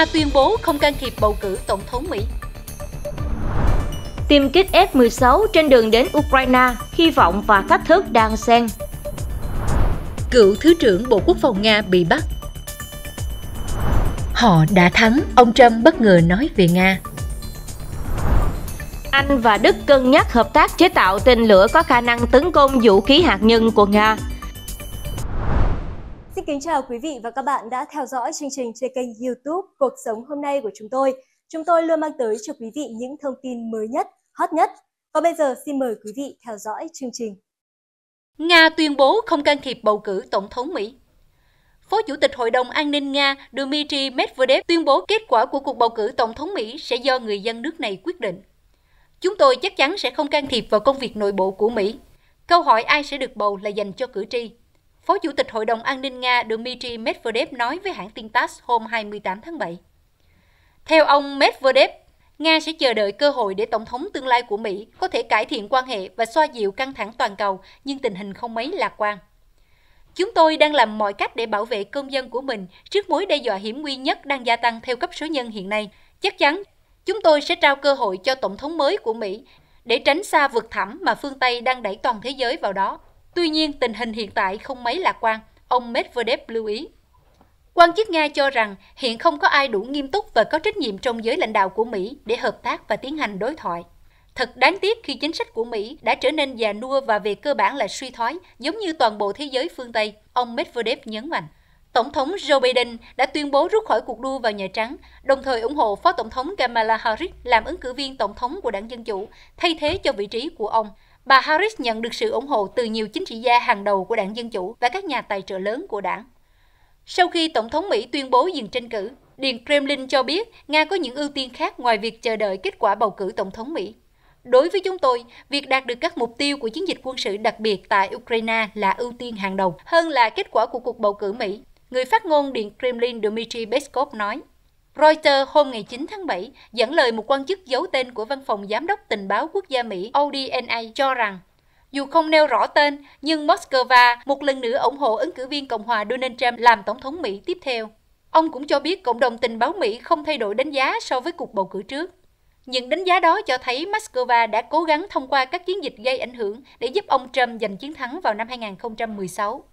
Nga tuyên bố không can thiệp bầu cử tổng thống Mỹ. Tiêm kích F-16 trên đường đến Ukraine, hy vọng và thách thức đang xen. Cựu Thứ trưởng Bộ Quốc phòng Nga bị bắt Họ đã thắng, ông Trump bất ngờ nói về Nga. Anh và Đức cân nhắc hợp tác chế tạo tên lửa có khả năng tấn công vũ khí hạt nhân của Nga. Xin kính chào quý vị và các bạn đã theo dõi chương trình trên kênh YouTube Cuộc sống hôm nay của chúng tôi. Chúng tôi luôn mang tới cho quý vị những thông tin mới nhất, hot nhất. Còn bây giờ xin mời quý vị theo dõi chương trình. Nga tuyên bố không can thiệp bầu cử tổng thống Mỹ. Phó Chủ tịch Hội đồng An ninh Nga Dmitry Medvedev tuyên bố kết quả của cuộc bầu cử tổng thống Mỹ sẽ do người dân nước này quyết định. Chúng tôi chắc chắn sẽ không can thiệp vào công việc nội bộ của Mỹ. Câu hỏi ai sẽ được bầu là dành cho cử tri. Phó Chủ tịch Hội đồng An ninh Nga Dmitry Medvedev nói với hãng tin TASS hôm 28 tháng 7. Theo ông Medvedev, Nga sẽ chờ đợi cơ hội để Tổng thống tương lai của Mỹ có thể cải thiện quan hệ và xoa dịu căng thẳng toàn cầu, nhưng tình hình không mấy lạc quan. Chúng tôi đang làm mọi cách để bảo vệ công dân của mình trước mối đe dọa hiểm nguy nhất đang gia tăng theo cấp số nhân hiện nay. Chắc chắn, chúng tôi sẽ trao cơ hội cho Tổng thống mới của Mỹ để tránh xa vực thẳm mà phương Tây đang đẩy toàn thế giới vào đó, Tuy nhiên, tình hình hiện tại không mấy lạc quan, ông Medvedev lưu ý. Quan chức Nga cho rằng hiện không có ai đủ nghiêm túc và có trách nhiệm trong giới lãnh đạo của Mỹ để hợp tác và tiến hành đối thoại. Thật đáng tiếc khi chính sách của Mỹ đã trở nên già nua và về cơ bản là suy thoái, giống như toàn bộ thế giới phương Tây, ông Medvedev nhấn mạnh. Tổng thống Joe Biden đã tuyên bố rút khỏi cuộc đua vào Nhà Trắng, đồng thời ủng hộ Phó Tổng thống Kamala Harris làm ứng cử viên Tổng thống của đảng Dân Chủ, thay thế cho vị trí của ông. Bà Harris nhận được sự ủng hộ từ nhiều chính trị gia hàng đầu của đảng Dân Chủ và các nhà tài trợ lớn của đảng. Sau khi Tổng thống Mỹ tuyên bố dừng tranh cử, Điện Kremlin cho biết Nga có những ưu tiên khác ngoài việc chờ đợi kết quả bầu cử Tổng thống Mỹ. Đối với chúng tôi, việc đạt được các mục tiêu của chiến dịch quân sự đặc biệt tại Ukraine là ưu tiên hàng đầu hơn là kết quả của cuộc bầu cử Mỹ, người phát ngôn Điện Kremlin Dmitry Peskov nói. Reuters hôm ngày 9 tháng 7 dẫn lời một quan chức giấu tên của Văn phòng Giám đốc Tình báo Quốc gia Mỹ ODNA cho rằng dù không nêu rõ tên, nhưng Moscow một lần nữa ủng hộ ứng cử viên Cộng hòa Donald Trump làm Tổng thống Mỹ tiếp theo. Ông cũng cho biết cộng đồng tình báo Mỹ không thay đổi đánh giá so với cuộc bầu cử trước. Những đánh giá đó cho thấy Moscow đã cố gắng thông qua các chiến dịch gây ảnh hưởng để giúp ông Trump giành chiến thắng vào năm 2016.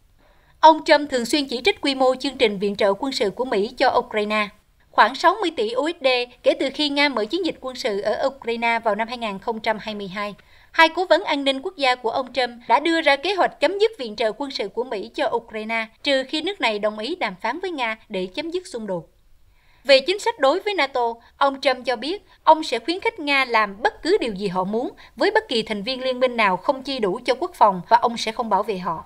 Ông Trump thường xuyên chỉ trích quy mô chương trình viện trợ quân sự của Mỹ cho Ukraine khoảng 60 tỷ USD kể từ khi Nga mở chiến dịch quân sự ở Ukraine vào năm 2022. Hai cố vấn an ninh quốc gia của ông Trump đã đưa ra kế hoạch chấm dứt viện trợ quân sự của Mỹ cho Ukraine, trừ khi nước này đồng ý đàm phán với Nga để chấm dứt xung đột. Về chính sách đối với NATO, ông Trump cho biết ông sẽ khuyến khích Nga làm bất cứ điều gì họ muốn với bất kỳ thành viên liên minh nào không chi đủ cho quốc phòng và ông sẽ không bảo vệ họ.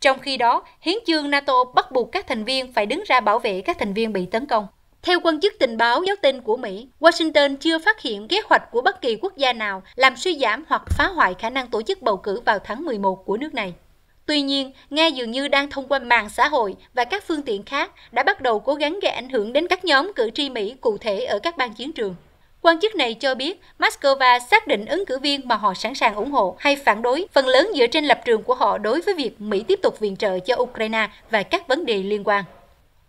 Trong khi đó, hiến chương NATO bắt buộc các thành viên phải đứng ra bảo vệ các thành viên bị tấn công. Theo quan chức tình báo giấu tên của Mỹ, Washington chưa phát hiện kế hoạch của bất kỳ quốc gia nào làm suy giảm hoặc phá hoại khả năng tổ chức bầu cử vào tháng 11 của nước này. Tuy nhiên, Nga dường như đang thông qua mạng xã hội và các phương tiện khác đã bắt đầu cố gắng gây ảnh hưởng đến các nhóm cử tri Mỹ cụ thể ở các bang chiến trường. Quan chức này cho biết Moscow xác định ứng cử viên mà họ sẵn sàng ủng hộ hay phản đối, phần lớn dựa trên lập trường của họ đối với việc Mỹ tiếp tục viện trợ cho Ukraine và các vấn đề liên quan.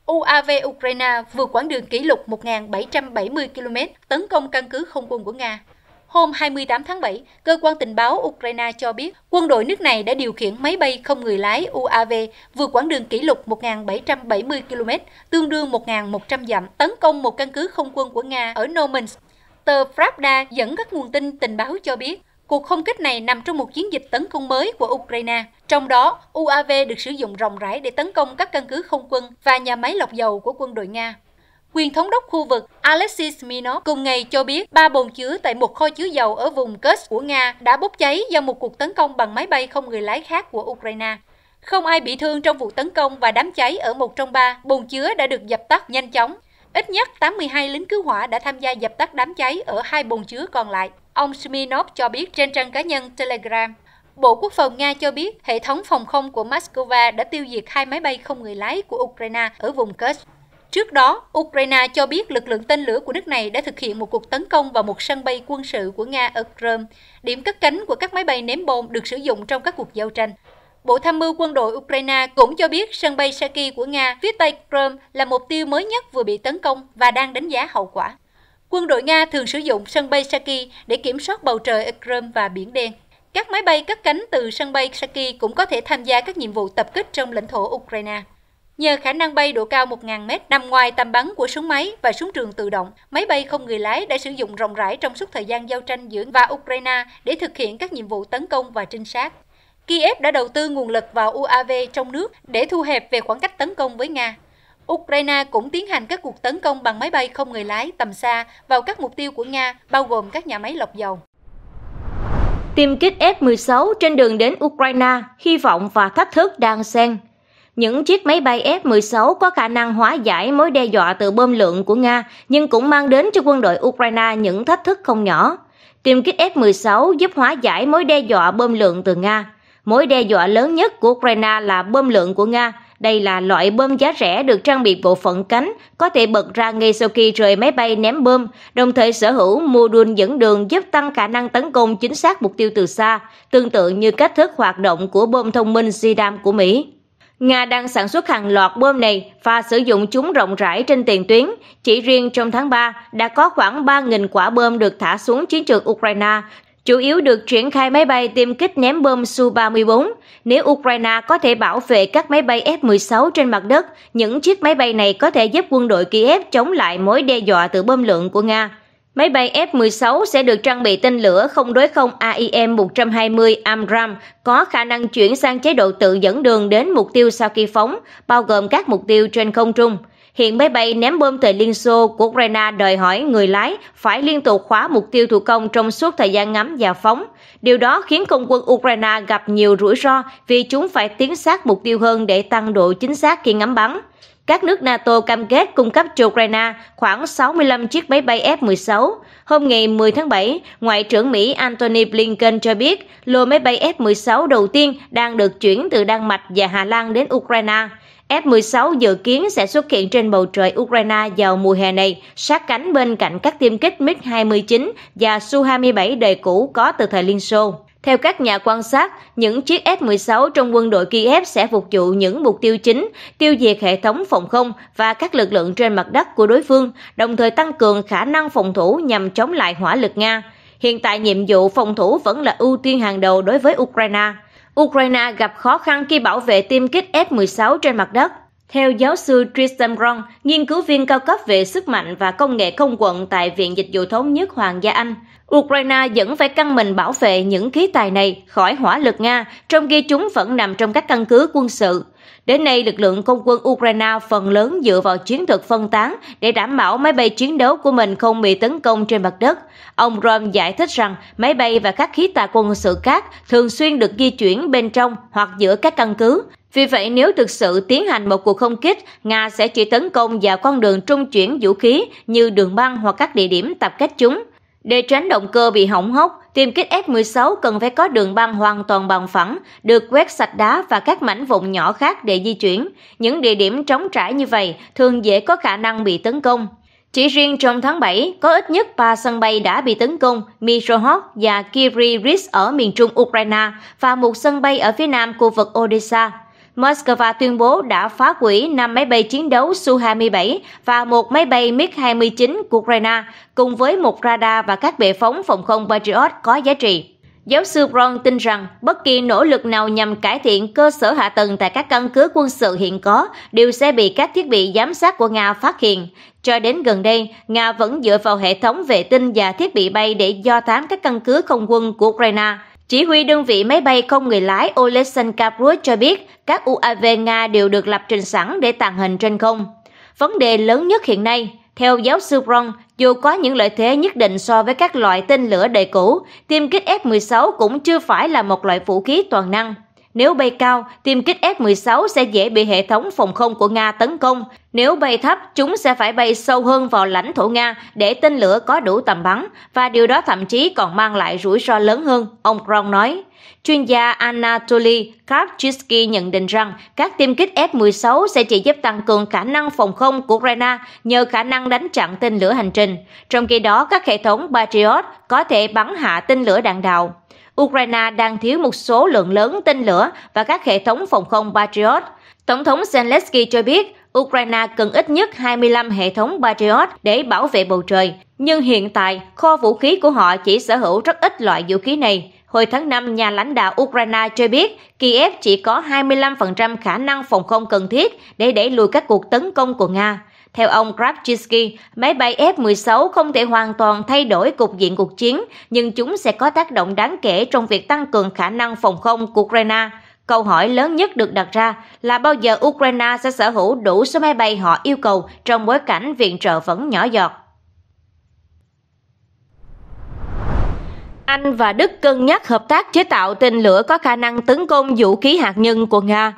UAV Ukraine vượt quãng đường kỷ lục 1.770 km tấn công căn cứ không quân của Nga. Hôm 28 tháng 7, cơ quan tình báo Ukraine cho biết quân đội nước này đã điều khiển máy bay không người lái UAV vượt quãng đường kỷ lục 1.770 km, tương đương 1.100 dặm, tấn công một căn cứ không quân của Nga ở Nomensk. Tờ Pravda dẫn các nguồn tin tình báo cho biết Cuộc không kích này nằm trong một chiến dịch tấn công mới của Ukraine, trong đó UAV được sử dụng rộng rãi để tấn công các căn cứ không quân và nhà máy lọc dầu của quân đội Nga. Quyền thống đốc khu vực Alexis Minov cùng ngày cho biết ba bồn chứa tại một kho chứa dầu ở vùng Kursk của Nga đã bốc cháy do một cuộc tấn công bằng máy bay không người lái khác của Ukraine. Không ai bị thương trong vụ tấn công và đám cháy ở một trong ba bồn chứa đã được dập tắt nhanh chóng. Ít nhất 82 lính cứu hỏa đã tham gia dập tắt đám cháy ở hai bồn chứa còn lại. Ông Smirnov cho biết trên trang cá nhân Telegram. Bộ Quốc phòng Nga cho biết hệ thống phòng không của Moscow đã tiêu diệt hai máy bay không người lái của Ukraine ở vùng Kursk. Trước đó, Ukraine cho biết lực lượng tên lửa của nước này đã thực hiện một cuộc tấn công vào một sân bay quân sự của Nga ở Crimea. Điểm cất cánh của các máy bay ném bom được sử dụng trong các cuộc giao tranh. Bộ Tham mưu quân đội Ukraine cũng cho biết sân bay Saki của Nga phía tây Crimea là mục tiêu mới nhất vừa bị tấn công và đang đánh giá hậu quả. Quân đội Nga thường sử dụng sân bay Saki để kiểm soát bầu trời Ekrom và Biển Đen. Các máy bay cất cánh từ sân bay Saki cũng có thể tham gia các nhiệm vụ tập kích trong lãnh thổ Ukraine. Nhờ khả năng bay độ cao 1.000m nằm ngoài tầm bắn của súng máy và súng trường tự động, máy bay không người lái đã sử dụng rộng rãi trong suốt thời gian giao tranh giữa và Ukraine để thực hiện các nhiệm vụ tấn công và trinh sát. Kiev đã đầu tư nguồn lực vào UAV trong nước để thu hẹp về khoảng cách tấn công với Nga. Ukraine cũng tiến hành các cuộc tấn công bằng máy bay không người lái tầm xa vào các mục tiêu của Nga, bao gồm các nhà máy lọc dầu. Tiêm kích F-16 trên đường đến Ukraine, hy vọng và thách thức đang xen. Những chiếc máy bay F-16 có khả năng hóa giải mối đe dọa từ bơm lượng của Nga, nhưng cũng mang đến cho quân đội Ukraine những thách thức không nhỏ. Tiêm kích F-16 giúp hóa giải mối đe dọa bơm lượng từ Nga. Mối đe dọa lớn nhất của Ukraine là bơm lượng của Nga, đây là loại bơm giá rẻ được trang bị bộ phận cánh, có thể bật ra ngay sau khi rời máy bay ném bơm, đồng thời sở hữu mô đun dẫn đường giúp tăng khả năng tấn công chính xác mục tiêu từ xa, tương tự như cách thức hoạt động của bơm thông minh Zidam của Mỹ. Nga đang sản xuất hàng loạt bơm này và sử dụng chúng rộng rãi trên tiền tuyến. Chỉ riêng trong tháng 3, đã có khoảng 3.000 quả bơm được thả xuống chiến trường Ukraine, chủ yếu được triển khai máy bay tiêm kích ném bom Su-34. Nếu Ukraine có thể bảo vệ các máy bay F-16 trên mặt đất, những chiếc máy bay này có thể giúp quân đội Kiev chống lại mối đe dọa từ bom lượng của Nga. Máy bay F-16 sẽ được trang bị tên lửa không đối không AIM-120 AMRAAM có khả năng chuyển sang chế độ tự dẫn đường đến mục tiêu sau khi phóng, bao gồm các mục tiêu trên không trung. Hiện máy bay ném bom tại Liên Xô của Ukraine đòi hỏi người lái phải liên tục khóa mục tiêu thủ công trong suốt thời gian ngắm và phóng. Điều đó khiến không quân Ukraine gặp nhiều rủi ro vì chúng phải tiến sát mục tiêu hơn để tăng độ chính xác khi ngắm bắn. Các nước NATO cam kết cung cấp cho Ukraine khoảng 65 chiếc máy bay F-16. Hôm ngày 10 tháng 7, Ngoại trưởng Mỹ Antony Blinken cho biết lô máy bay F-16 đầu tiên đang được chuyển từ Đan Mạch và Hà Lan đến Ukraine. F-16 dự kiến sẽ xuất hiện trên bầu trời Ukraine vào mùa hè này, sát cánh bên cạnh các tiêm kích MiG-29 và Su-27 đời cũ có từ thời Liên Xô. Theo các nhà quan sát, những chiếc F-16 trong quân đội Kiev sẽ phục vụ những mục tiêu chính, tiêu diệt hệ thống phòng không và các lực lượng trên mặt đất của đối phương, đồng thời tăng cường khả năng phòng thủ nhằm chống lại hỏa lực Nga. Hiện tại nhiệm vụ phòng thủ vẫn là ưu tiên hàng đầu đối với Ukraine. Ukraine gặp khó khăn khi bảo vệ tiêm kích F-16 trên mặt đất. Theo giáo sư Tristan Brown, nghiên cứu viên cao cấp về sức mạnh và công nghệ không quận tại Viện Dịch vụ Thống nhất Hoàng gia Anh, Ukraine vẫn phải căng mình bảo vệ những khí tài này khỏi hỏa lực Nga, trong khi chúng vẫn nằm trong các căn cứ quân sự. Đến nay, lực lượng không quân Ukraine phần lớn dựa vào chiến thuật phân tán để đảm bảo máy bay chiến đấu của mình không bị tấn công trên mặt đất. Ông Rom giải thích rằng máy bay và các khí tài quân sự khác thường xuyên được di chuyển bên trong hoặc giữa các căn cứ. Vì vậy, nếu thực sự tiến hành một cuộc không kích, Nga sẽ chỉ tấn công vào con đường trung chuyển vũ khí như đường băng hoặc các địa điểm tập kết chúng. Để tránh động cơ bị hỏng hóc, Tiêm kích F-16 cần phải có đường băng hoàn toàn bằng phẳng, được quét sạch đá và các mảnh vụn nhỏ khác để di chuyển. Những địa điểm trống trải như vậy thường dễ có khả năng bị tấn công. Chỉ riêng trong tháng 7, có ít nhất 3 sân bay đã bị tấn công, Mirohov và Kiriris ở miền trung Ukraine và một sân bay ở phía nam khu vực Odessa. Moscow tuyên bố đã phá hủy 5 máy bay chiến đấu Su-27 và một máy bay MiG-29 của Ukraine, cùng với một radar và các bệ phóng phòng không Patriot có giá trị. Giáo sư Brown tin rằng bất kỳ nỗ lực nào nhằm cải thiện cơ sở hạ tầng tại các căn cứ quân sự hiện có đều sẽ bị các thiết bị giám sát của Nga phát hiện. Cho đến gần đây, Nga vẫn dựa vào hệ thống vệ tinh và thiết bị bay để do thám các căn cứ không quân của Ukraine. Chỉ huy đơn vị máy bay không người lái Oleksandr Kabrut cho biết các UAV Nga đều được lập trình sẵn để tàng hình trên không. Vấn đề lớn nhất hiện nay, theo giáo sư Brown, dù có những lợi thế nhất định so với các loại tên lửa đời cũ, tiêm kích F-16 cũng chưa phải là một loại vũ khí toàn năng. Nếu bay cao, tiêm kích F-16 sẽ dễ bị hệ thống phòng không của Nga tấn công. Nếu bay thấp, chúng sẽ phải bay sâu hơn vào lãnh thổ Nga để tên lửa có đủ tầm bắn, và điều đó thậm chí còn mang lại rủi ro lớn hơn, ông Kron nói. Chuyên gia Anatoly Kravchitsky nhận định rằng các tiêm kích F-16 sẽ chỉ giúp tăng cường khả năng phòng không của Ukraine nhờ khả năng đánh chặn tên lửa hành trình. Trong khi đó, các hệ thống Patriot có thể bắn hạ tên lửa đạn đạo. Ukraine đang thiếu một số lượng lớn tên lửa và các hệ thống phòng không Patriot. Tổng thống Zelensky cho biết Ukraine cần ít nhất 25 hệ thống Patriot để bảo vệ bầu trời, nhưng hiện tại kho vũ khí của họ chỉ sở hữu rất ít loại vũ khí này. Hồi tháng 5, nhà lãnh đạo Ukraine cho biết Kiev chỉ có 25% khả năng phòng không cần thiết để đẩy lùi các cuộc tấn công của Nga. Theo ông Kravchinski, máy bay F-16 không thể hoàn toàn thay đổi cục diện cuộc chiến, nhưng chúng sẽ có tác động đáng kể trong việc tăng cường khả năng phòng không của Ukraine. Câu hỏi lớn nhất được đặt ra là bao giờ Ukraine sẽ sở hữu đủ số máy bay họ yêu cầu trong bối cảnh viện trợ vẫn nhỏ giọt. Anh và Đức cân nhắc hợp tác chế tạo tên lửa có khả năng tấn công vũ khí hạt nhân của Nga.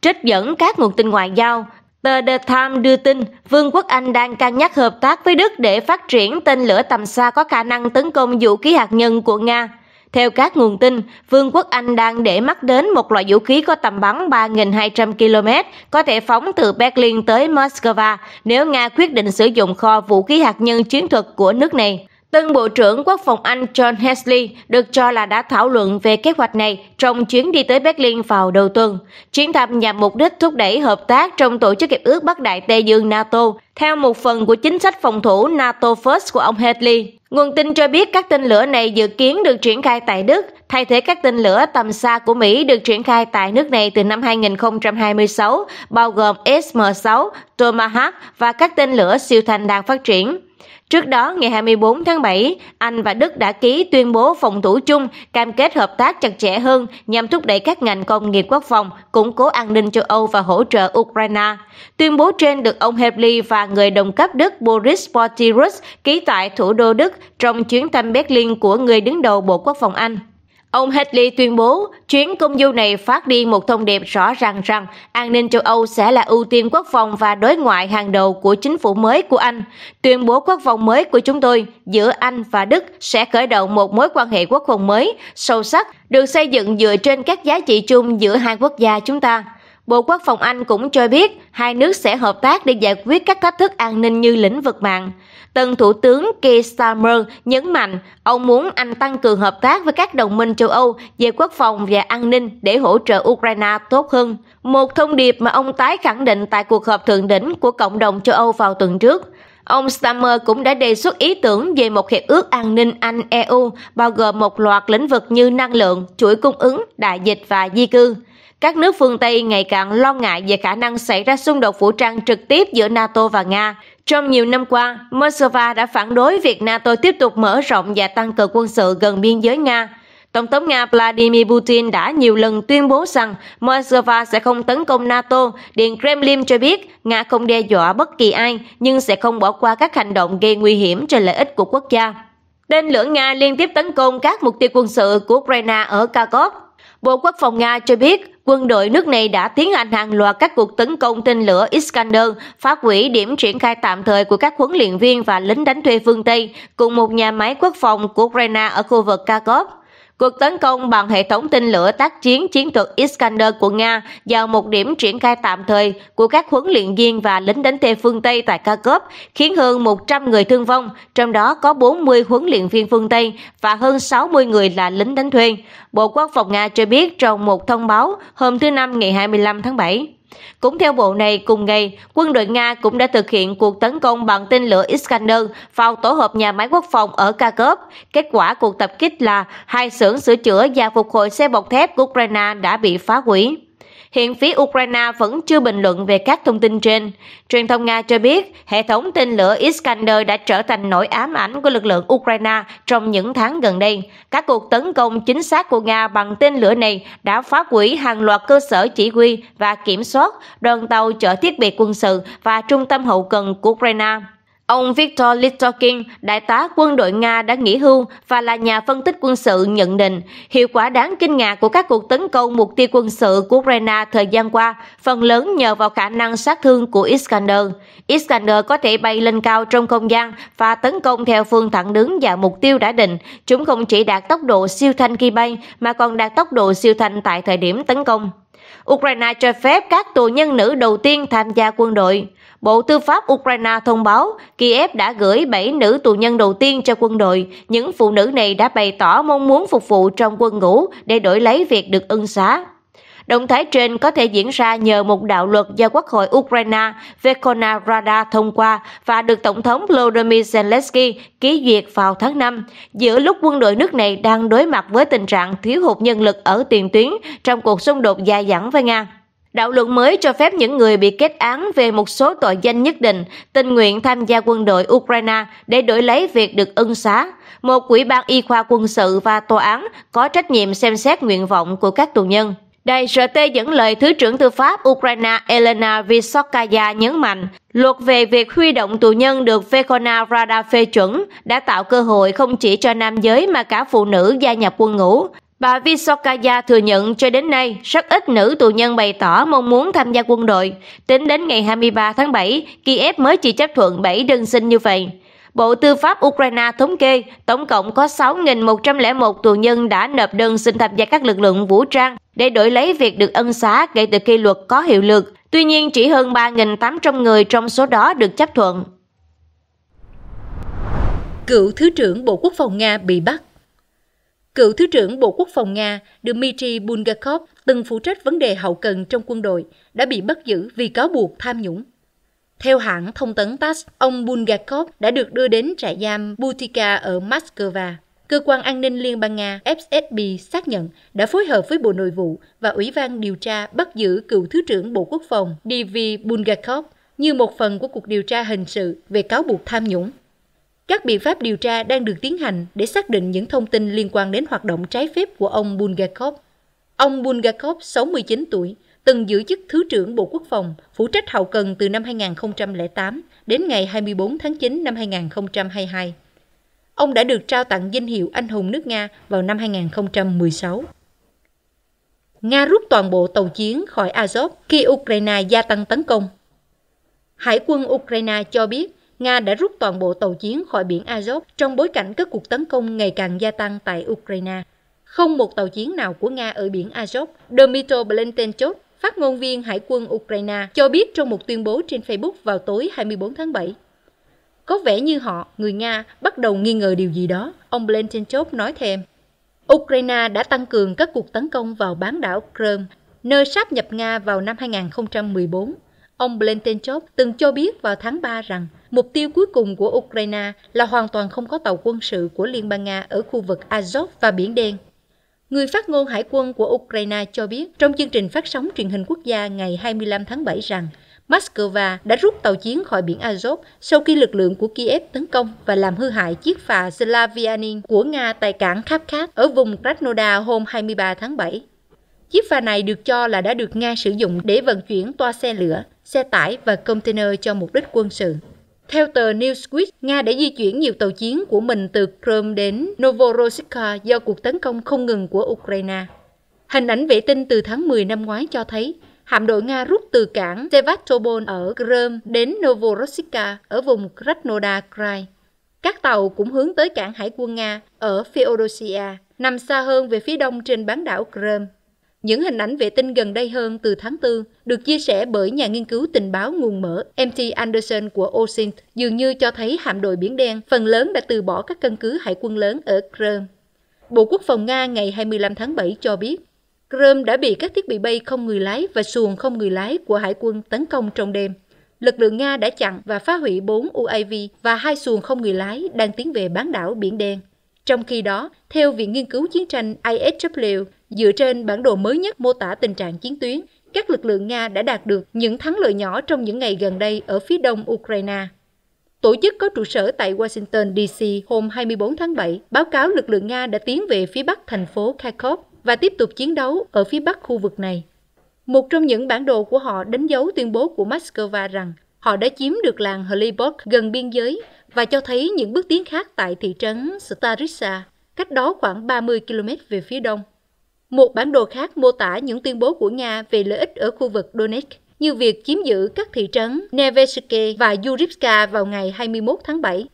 Trích dẫn các nguồn tin ngoại giao, Tờ The Times đưa tin, Vương quốc Anh đang cân nhắc hợp tác với Đức để phát triển tên lửa tầm xa có khả năng tấn công vũ khí hạt nhân của Nga. Theo các nguồn tin, Vương quốc Anh đang để mắt đến một loại vũ khí có tầm bắn 3.200 km, có thể phóng từ Berlin tới Moscow nếu Nga quyết định sử dụng kho vũ khí hạt nhân chiến thuật của nước này. Tân Bộ trưởng Quốc phòng Anh John Hesley được cho là đã thảo luận về kế hoạch này trong chuyến đi tới Berlin vào đầu tuần. Chuyến thăm nhằm mục đích thúc đẩy hợp tác trong Tổ chức Hiệp ước Bắc Đại Tây Dương NATO, theo một phần của chính sách phòng thủ NATO First của ông Hesley. Nguồn tin cho biết các tên lửa này dự kiến được triển khai tại Đức, thay thế các tên lửa tầm xa của Mỹ được triển khai tại nước này từ năm 2026, bao gồm SM-6, Tomahawk và các tên lửa siêu thanh đang phát triển. Trước đó, ngày 24 tháng 7, Anh và Đức đã ký tuyên bố phòng thủ chung cam kết hợp tác chặt chẽ hơn nhằm thúc đẩy các ngành công nghiệp quốc phòng, củng cố an ninh châu Âu và hỗ trợ Ukraine. Tuyên bố trên được ông Hebley và người đồng cấp Đức Boris Portirus ký tại thủ đô Đức trong chuyến thăm Berlin của người đứng đầu Bộ Quốc phòng Anh. Ông Hedley tuyên bố chuyến công du này phát đi một thông điệp rõ ràng rằng an ninh châu Âu sẽ là ưu tiên quốc phòng và đối ngoại hàng đầu của chính phủ mới của Anh. Tuyên bố quốc phòng mới của chúng tôi giữa Anh và Đức sẽ khởi động một mối quan hệ quốc phòng mới, sâu sắc, được xây dựng dựa trên các giá trị chung giữa hai quốc gia chúng ta. Bộ Quốc phòng Anh cũng cho biết hai nước sẽ hợp tác để giải quyết các thách thức an ninh như lĩnh vực mạng. Tân Thủ tướng Keir Starmer nhấn mạnh ông muốn Anh tăng cường hợp tác với các đồng minh châu Âu về quốc phòng và an ninh để hỗ trợ Ukraine tốt hơn. Một thông điệp mà ông tái khẳng định tại cuộc họp thượng đỉnh của cộng đồng châu Âu vào tuần trước. Ông Starmer cũng đã đề xuất ý tưởng về một hiệp ước an ninh Anh-EU bao gồm một loạt lĩnh vực như năng lượng, chuỗi cung ứng, đại dịch và di cư các nước phương Tây ngày càng lo ngại về khả năng xảy ra xung đột vũ trang trực tiếp giữa NATO và Nga. Trong nhiều năm qua, Moscow đã phản đối việc NATO tiếp tục mở rộng và tăng cường quân sự gần biên giới Nga. Tổng thống Nga Vladimir Putin đã nhiều lần tuyên bố rằng Moscow sẽ không tấn công NATO. Điện Kremlin cho biết Nga không đe dọa bất kỳ ai, nhưng sẽ không bỏ qua các hành động gây nguy hiểm cho lợi ích của quốc gia. Tên lửa Nga liên tiếp tấn công các mục tiêu quân sự của Ukraine ở Kharkov. Bộ Quốc phòng Nga cho biết quân đội nước này đã tiến hành hàng loạt các cuộc tấn công tên lửa Iskander, phá hủy điểm triển khai tạm thời của các huấn luyện viên và lính đánh thuê phương Tây, cùng một nhà máy quốc phòng của Ukraine ở khu vực Kharkov. Cuộc tấn công bằng hệ thống tên lửa tác chiến chiến thuật Iskander của Nga vào một điểm triển khai tạm thời của các huấn luyện viên và lính đánh thuê phương Tây tại Kharkov khiến hơn 100 người thương vong, trong đó có 40 huấn luyện viên phương Tây và hơn 60 người là lính đánh thuê. Bộ Quốc phòng Nga cho biết trong một thông báo hôm thứ Năm ngày 25 tháng 7. Cũng theo bộ này, cùng ngày, quân đội Nga cũng đã thực hiện cuộc tấn công bằng tên lửa Iskander vào tổ hợp nhà máy quốc phòng ở Kharkov. Kết quả cuộc tập kích là hai xưởng sửa chữa và phục hồi xe bọc thép của Ukraine đã bị phá hủy. Hiện phía Ukraine vẫn chưa bình luận về các thông tin trên. Truyền thông Nga cho biết hệ thống tên lửa Iskander đã trở thành nỗi ám ảnh của lực lượng Ukraine trong những tháng gần đây. Các cuộc tấn công chính xác của Nga bằng tên lửa này đã phá hủy hàng loạt cơ sở chỉ huy và kiểm soát, đoàn tàu chở thiết bị quân sự và trung tâm hậu cần của Ukraine. Ông Viktor Litorkin, đại tá quân đội Nga đã nghỉ hưu và là nhà phân tích quân sự nhận định hiệu quả đáng kinh ngạc của các cuộc tấn công mục tiêu quân sự của Ukraine thời gian qua phần lớn nhờ vào khả năng sát thương của Iskander. Iskander có thể bay lên cao trong không gian và tấn công theo phương thẳng đứng và mục tiêu đã định. Chúng không chỉ đạt tốc độ siêu thanh khi bay mà còn đạt tốc độ siêu thanh tại thời điểm tấn công. Ukraine cho phép các tù nhân nữ đầu tiên tham gia quân đội. Bộ Tư pháp Ukraine thông báo Kiev đã gửi 7 nữ tù nhân đầu tiên cho quân đội. Những phụ nữ này đã bày tỏ mong muốn phục vụ trong quân ngũ để đổi lấy việc được ân xá. Động thái trên có thể diễn ra nhờ một đạo luật do Quốc hội Ukraine vekona Rada thông qua và được Tổng thống Volodymyr Zelensky ký duyệt vào tháng 5, giữa lúc quân đội nước này đang đối mặt với tình trạng thiếu hụt nhân lực ở tiền tuyến trong cuộc xung đột dài dẳng với Nga. Đạo luật mới cho phép những người bị kết án về một số tội danh nhất định tình nguyện tham gia quân đội Ukraine để đổi lấy việc được ân xá. Một quỹ ban y khoa quân sự và tòa án có trách nhiệm xem xét nguyện vọng của các tù nhân. Đây, RT dẫn lời Thứ trưởng Tư pháp Ukraine Elena Vysokaya nhấn mạnh, luật về việc huy động tù nhân được Vekona Rada phê chuẩn đã tạo cơ hội không chỉ cho nam giới mà cả phụ nữ gia nhập quân ngũ. Bà Visokaya thừa nhận cho đến nay, rất ít nữ tù nhân bày tỏ mong muốn tham gia quân đội. Tính đến ngày 23 tháng 7, Kiev mới chỉ chấp thuận 7 đơn xin như vậy. Bộ Tư pháp Ukraine thống kê tổng cộng có 6.101 tù nhân đã nộp đơn xin tham gia các lực lượng vũ trang để đổi lấy việc được ân xá kể từ khi luật có hiệu lực. Tuy nhiên, chỉ hơn 3.800 người trong số đó được chấp thuận. Cựu Thứ trưởng Bộ Quốc phòng Nga bị bắt Cựu Thứ trưởng Bộ Quốc phòng Nga Dmitry Bulgakov từng phụ trách vấn đề hậu cần trong quân đội, đã bị bắt giữ vì cáo buộc tham nhũng. Theo hãng thông tấn TASS, ông Bulgakov đã được đưa đến trại giam Butika ở Moscow. Cơ quan an ninh Liên bang Nga FSB xác nhận đã phối hợp với Bộ Nội vụ và Ủy ban điều tra bắt giữ cựu Thứ trưởng Bộ Quốc phòng Dv v Bulgakov như một phần của cuộc điều tra hình sự về cáo buộc tham nhũng. Các biện pháp điều tra đang được tiến hành để xác định những thông tin liên quan đến hoạt động trái phép của ông Bulgakov. Ông Bulgakov, 69 tuổi, từng giữ chức Thứ trưởng Bộ Quốc phòng, phụ trách hậu cần từ năm 2008 đến ngày 24 tháng 9 năm 2022. Ông đã được trao tặng danh hiệu Anh hùng nước Nga vào năm 2016. Nga rút toàn bộ tàu chiến khỏi Azov khi Ukraine gia tăng tấn công. Hải quân Ukraine cho biết Nga đã rút toàn bộ tàu chiến khỏi biển Azov trong bối cảnh các cuộc tấn công ngày càng gia tăng tại Ukraine. Không một tàu chiến nào của Nga ở biển Azov, Dmitry Blinken phát ngôn viên Hải quân Ukraine, cho biết trong một tuyên bố trên Facebook vào tối 24 tháng 7. Có vẻ như họ, người Nga, bắt đầu nghi ngờ điều gì đó, ông Blentenchov nói thêm. Ukraine đã tăng cường các cuộc tấn công vào bán đảo Crimea, nơi sáp nhập Nga vào năm 2014. Ông Blentenchov từng cho biết vào tháng 3 rằng mục tiêu cuối cùng của Ukraine là hoàn toàn không có tàu quân sự của Liên bang Nga ở khu vực Azov và Biển Đen. Người phát ngôn hải quân của Ukraine cho biết trong chương trình phát sóng truyền hình quốc gia ngày 25 tháng 7 rằng Moscow đã rút tàu chiến khỏi biển Azov sau khi lực lượng của Kiev tấn công và làm hư hại chiếc phà Slavianin của Nga tại cảng Kharkiv ở vùng Krasnodar hôm 23 tháng 7. Chiếc phà này được cho là đã được Nga sử dụng để vận chuyển toa xe lửa, xe tải và container cho mục đích quân sự. Theo tờ Newsweek, Nga đã di chuyển nhiều tàu chiến của mình từ Crimea đến Novorossiysk do cuộc tấn công không ngừng của Ukraine. Hình ảnh vệ tinh từ tháng 10 năm ngoái cho thấy hạm đội Nga rút từ cảng Sevastopol ở Crimea đến Novorossiysk ở vùng Krasnodar Krai. Các tàu cũng hướng tới cảng hải quân Nga ở Feodosia, nằm xa hơn về phía đông trên bán đảo Crimea. Những hình ảnh vệ tinh gần đây hơn từ tháng 4 được chia sẻ bởi nhà nghiên cứu tình báo nguồn mở MT Anderson của OSINT dường như cho thấy hạm đội Biển Đen phần lớn đã từ bỏ các căn cứ hải quân lớn ở Crimea. Bộ Quốc phòng Nga ngày 25 tháng 7 cho biết, Crimea đã bị các thiết bị bay không người lái và xuồng không người lái của hải quân tấn công trong đêm. Lực lượng Nga đã chặn và phá hủy 4 UAV và hai xuồng không người lái đang tiến về bán đảo Biển Đen. Trong khi đó, theo Viện Nghiên cứu Chiến tranh ISW, Dựa trên bản đồ mới nhất mô tả tình trạng chiến tuyến, các lực lượng Nga đã đạt được những thắng lợi nhỏ trong những ngày gần đây ở phía đông Ukraine. Tổ chức có trụ sở tại Washington, D.C. hôm 24 tháng 7 báo cáo lực lượng Nga đã tiến về phía bắc thành phố Kharkov và tiếp tục chiến đấu ở phía bắc khu vực này. Một trong những bản đồ của họ đánh dấu tuyên bố của Moscow rằng họ đã chiếm được làng Hlyborg gần biên giới và cho thấy những bước tiến khác tại thị trấn Staritsa, cách đó khoảng 30 km về phía đông. Một bản đồ khác mô tả những tuyên bố của Nga về lợi ích ở khu vực Donetsk như việc chiếm giữ các thị trấn Nevesky và Yurivska vào ngày 21 tháng 7.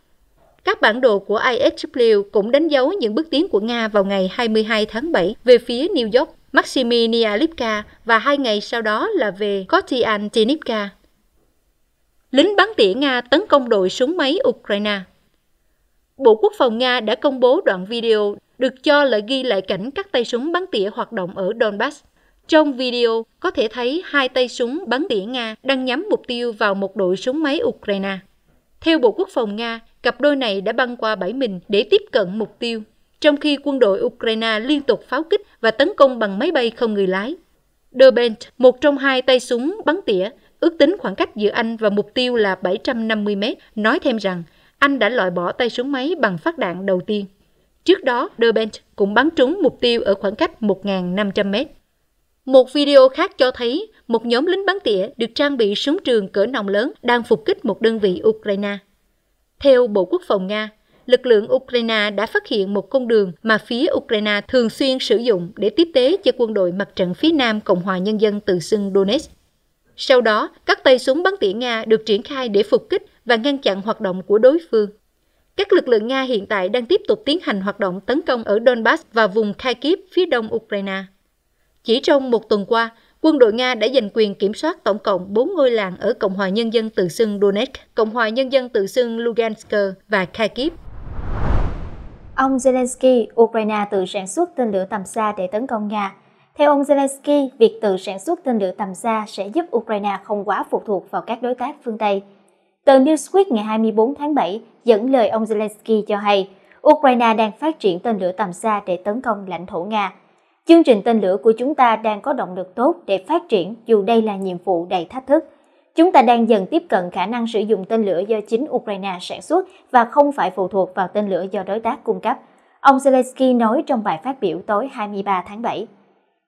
Các bản đồ của ISW cũng đánh dấu những bước tiến của Nga vào ngày 22 tháng 7 về phía New York, Lipka và hai ngày sau đó là về Kotiantinivka. Lính bắn tỉa Nga tấn công đội súng máy Ukraine Bộ Quốc phòng Nga đã công bố đoạn video được cho là ghi lại cảnh các tay súng bắn tỉa hoạt động ở Donbass. Trong video, có thể thấy hai tay súng bắn tỉa Nga đang nhắm mục tiêu vào một đội súng máy Ukraine. Theo Bộ Quốc phòng Nga, cặp đôi này đã băng qua bãi mình để tiếp cận mục tiêu, trong khi quân đội Ukraine liên tục pháo kích và tấn công bằng máy bay không người lái. Derbent, một trong hai tay súng bắn tỉa, ước tính khoảng cách giữa anh và mục tiêu là 750 mét, nói thêm rằng anh đã loại bỏ tay súng máy bằng phát đạn đầu tiên. Trước đó, Durbank cũng bắn trúng mục tiêu ở khoảng cách 1 500 mét. Một video khác cho thấy một nhóm lính bắn tỉa được trang bị súng trường cỡ nòng lớn đang phục kích một đơn vị Ukraine. Theo Bộ Quốc phòng Nga, lực lượng Ukraine đã phát hiện một con đường mà phía Ukraine thường xuyên sử dụng để tiếp tế cho quân đội mặt trận phía Nam Cộng hòa Nhân dân tự xưng Donetsk. Sau đó, các tay súng bắn tỉa Nga được triển khai để phục kích và ngăn chặn hoạt động của đối phương. Các lực lượng Nga hiện tại đang tiếp tục tiến hành hoạt động tấn công ở Donbass và vùng Kharkiv phía đông Ukraine. Chỉ trong một tuần qua, quân đội Nga đã giành quyền kiểm soát tổng cộng 4 ngôi làng ở Cộng hòa Nhân dân tự xưng Donetsk, Cộng hòa Nhân dân tự xưng Lugansk và Kharkiv. Ông Zelensky, Ukraine tự sản xuất tên lửa tầm xa để tấn công Nga. Theo ông Zelensky, việc tự sản xuất tên lửa tầm xa sẽ giúp Ukraine không quá phụ thuộc vào các đối tác phương Tây – Tờ Newsweek ngày 24 tháng 7 dẫn lời ông Zelensky cho hay, Ukraine đang phát triển tên lửa tầm xa để tấn công lãnh thổ Nga. Chương trình tên lửa của chúng ta đang có động lực tốt để phát triển dù đây là nhiệm vụ đầy thách thức. Chúng ta đang dần tiếp cận khả năng sử dụng tên lửa do chính Ukraine sản xuất và không phải phụ thuộc vào tên lửa do đối tác cung cấp, ông Zelensky nói trong bài phát biểu tối 23 tháng 7.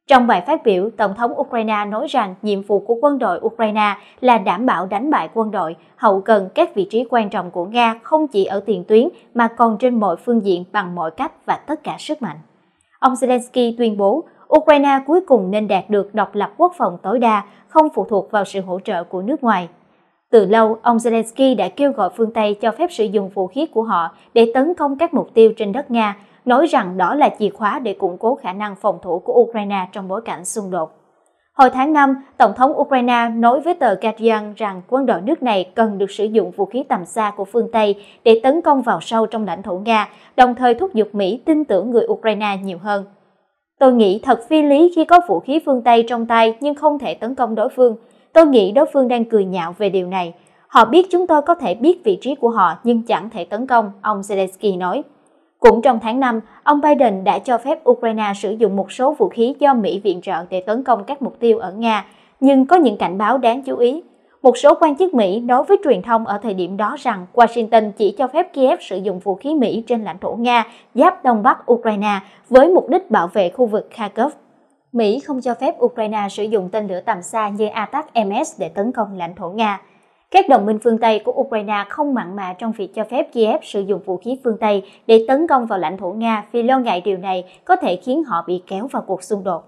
Trong bài phát biểu, Tổng thống Ukraine nói rằng nhiệm vụ của quân đội Ukraine là đảm bảo đánh bại quân đội hậu cần các vị trí quan trọng của Nga không chỉ ở tiền tuyến mà còn trên mọi phương diện bằng mọi cách và tất cả sức mạnh. Ông Zelensky tuyên bố Ukraine cuối cùng nên đạt được độc lập quốc phòng tối đa, không phụ thuộc vào sự hỗ trợ của nước ngoài. Từ lâu, ông Zelensky đã kêu gọi phương Tây cho phép sử dụng vũ khí của họ để tấn công các mục tiêu trên đất Nga nói rằng đó là chìa khóa để củng cố khả năng phòng thủ của Ukraine trong bối cảnh xung đột. Hồi tháng 5, Tổng thống Ukraine nói với tờ Guardian rằng quân đội nước này cần được sử dụng vũ khí tầm xa của phương Tây để tấn công vào sâu trong lãnh thổ Nga, đồng thời thúc giục Mỹ tin tưởng người Ukraine nhiều hơn. Tôi nghĩ thật phi lý khi có vũ khí phương Tây trong tay nhưng không thể tấn công đối phương. Tôi nghĩ đối phương đang cười nhạo về điều này. Họ biết chúng tôi có thể biết vị trí của họ nhưng chẳng thể tấn công, ông Zelensky nói. Cũng trong tháng 5, ông Biden đã cho phép Ukraine sử dụng một số vũ khí do Mỹ viện trợ để tấn công các mục tiêu ở Nga, nhưng có những cảnh báo đáng chú ý. Một số quan chức Mỹ nói với truyền thông ở thời điểm đó rằng Washington chỉ cho phép Kiev sử dụng vũ khí Mỹ trên lãnh thổ Nga giáp Đông Bắc Ukraine với mục đích bảo vệ khu vực Kharkov. Mỹ không cho phép Ukraine sử dụng tên lửa tầm xa như ATAC-MS để tấn công lãnh thổ Nga. Các đồng minh phương Tây của Ukraine không mặn mà trong việc cho phép Kiev sử dụng vũ khí phương Tây để tấn công vào lãnh thổ Nga vì lo ngại điều này có thể khiến họ bị kéo vào cuộc xung đột.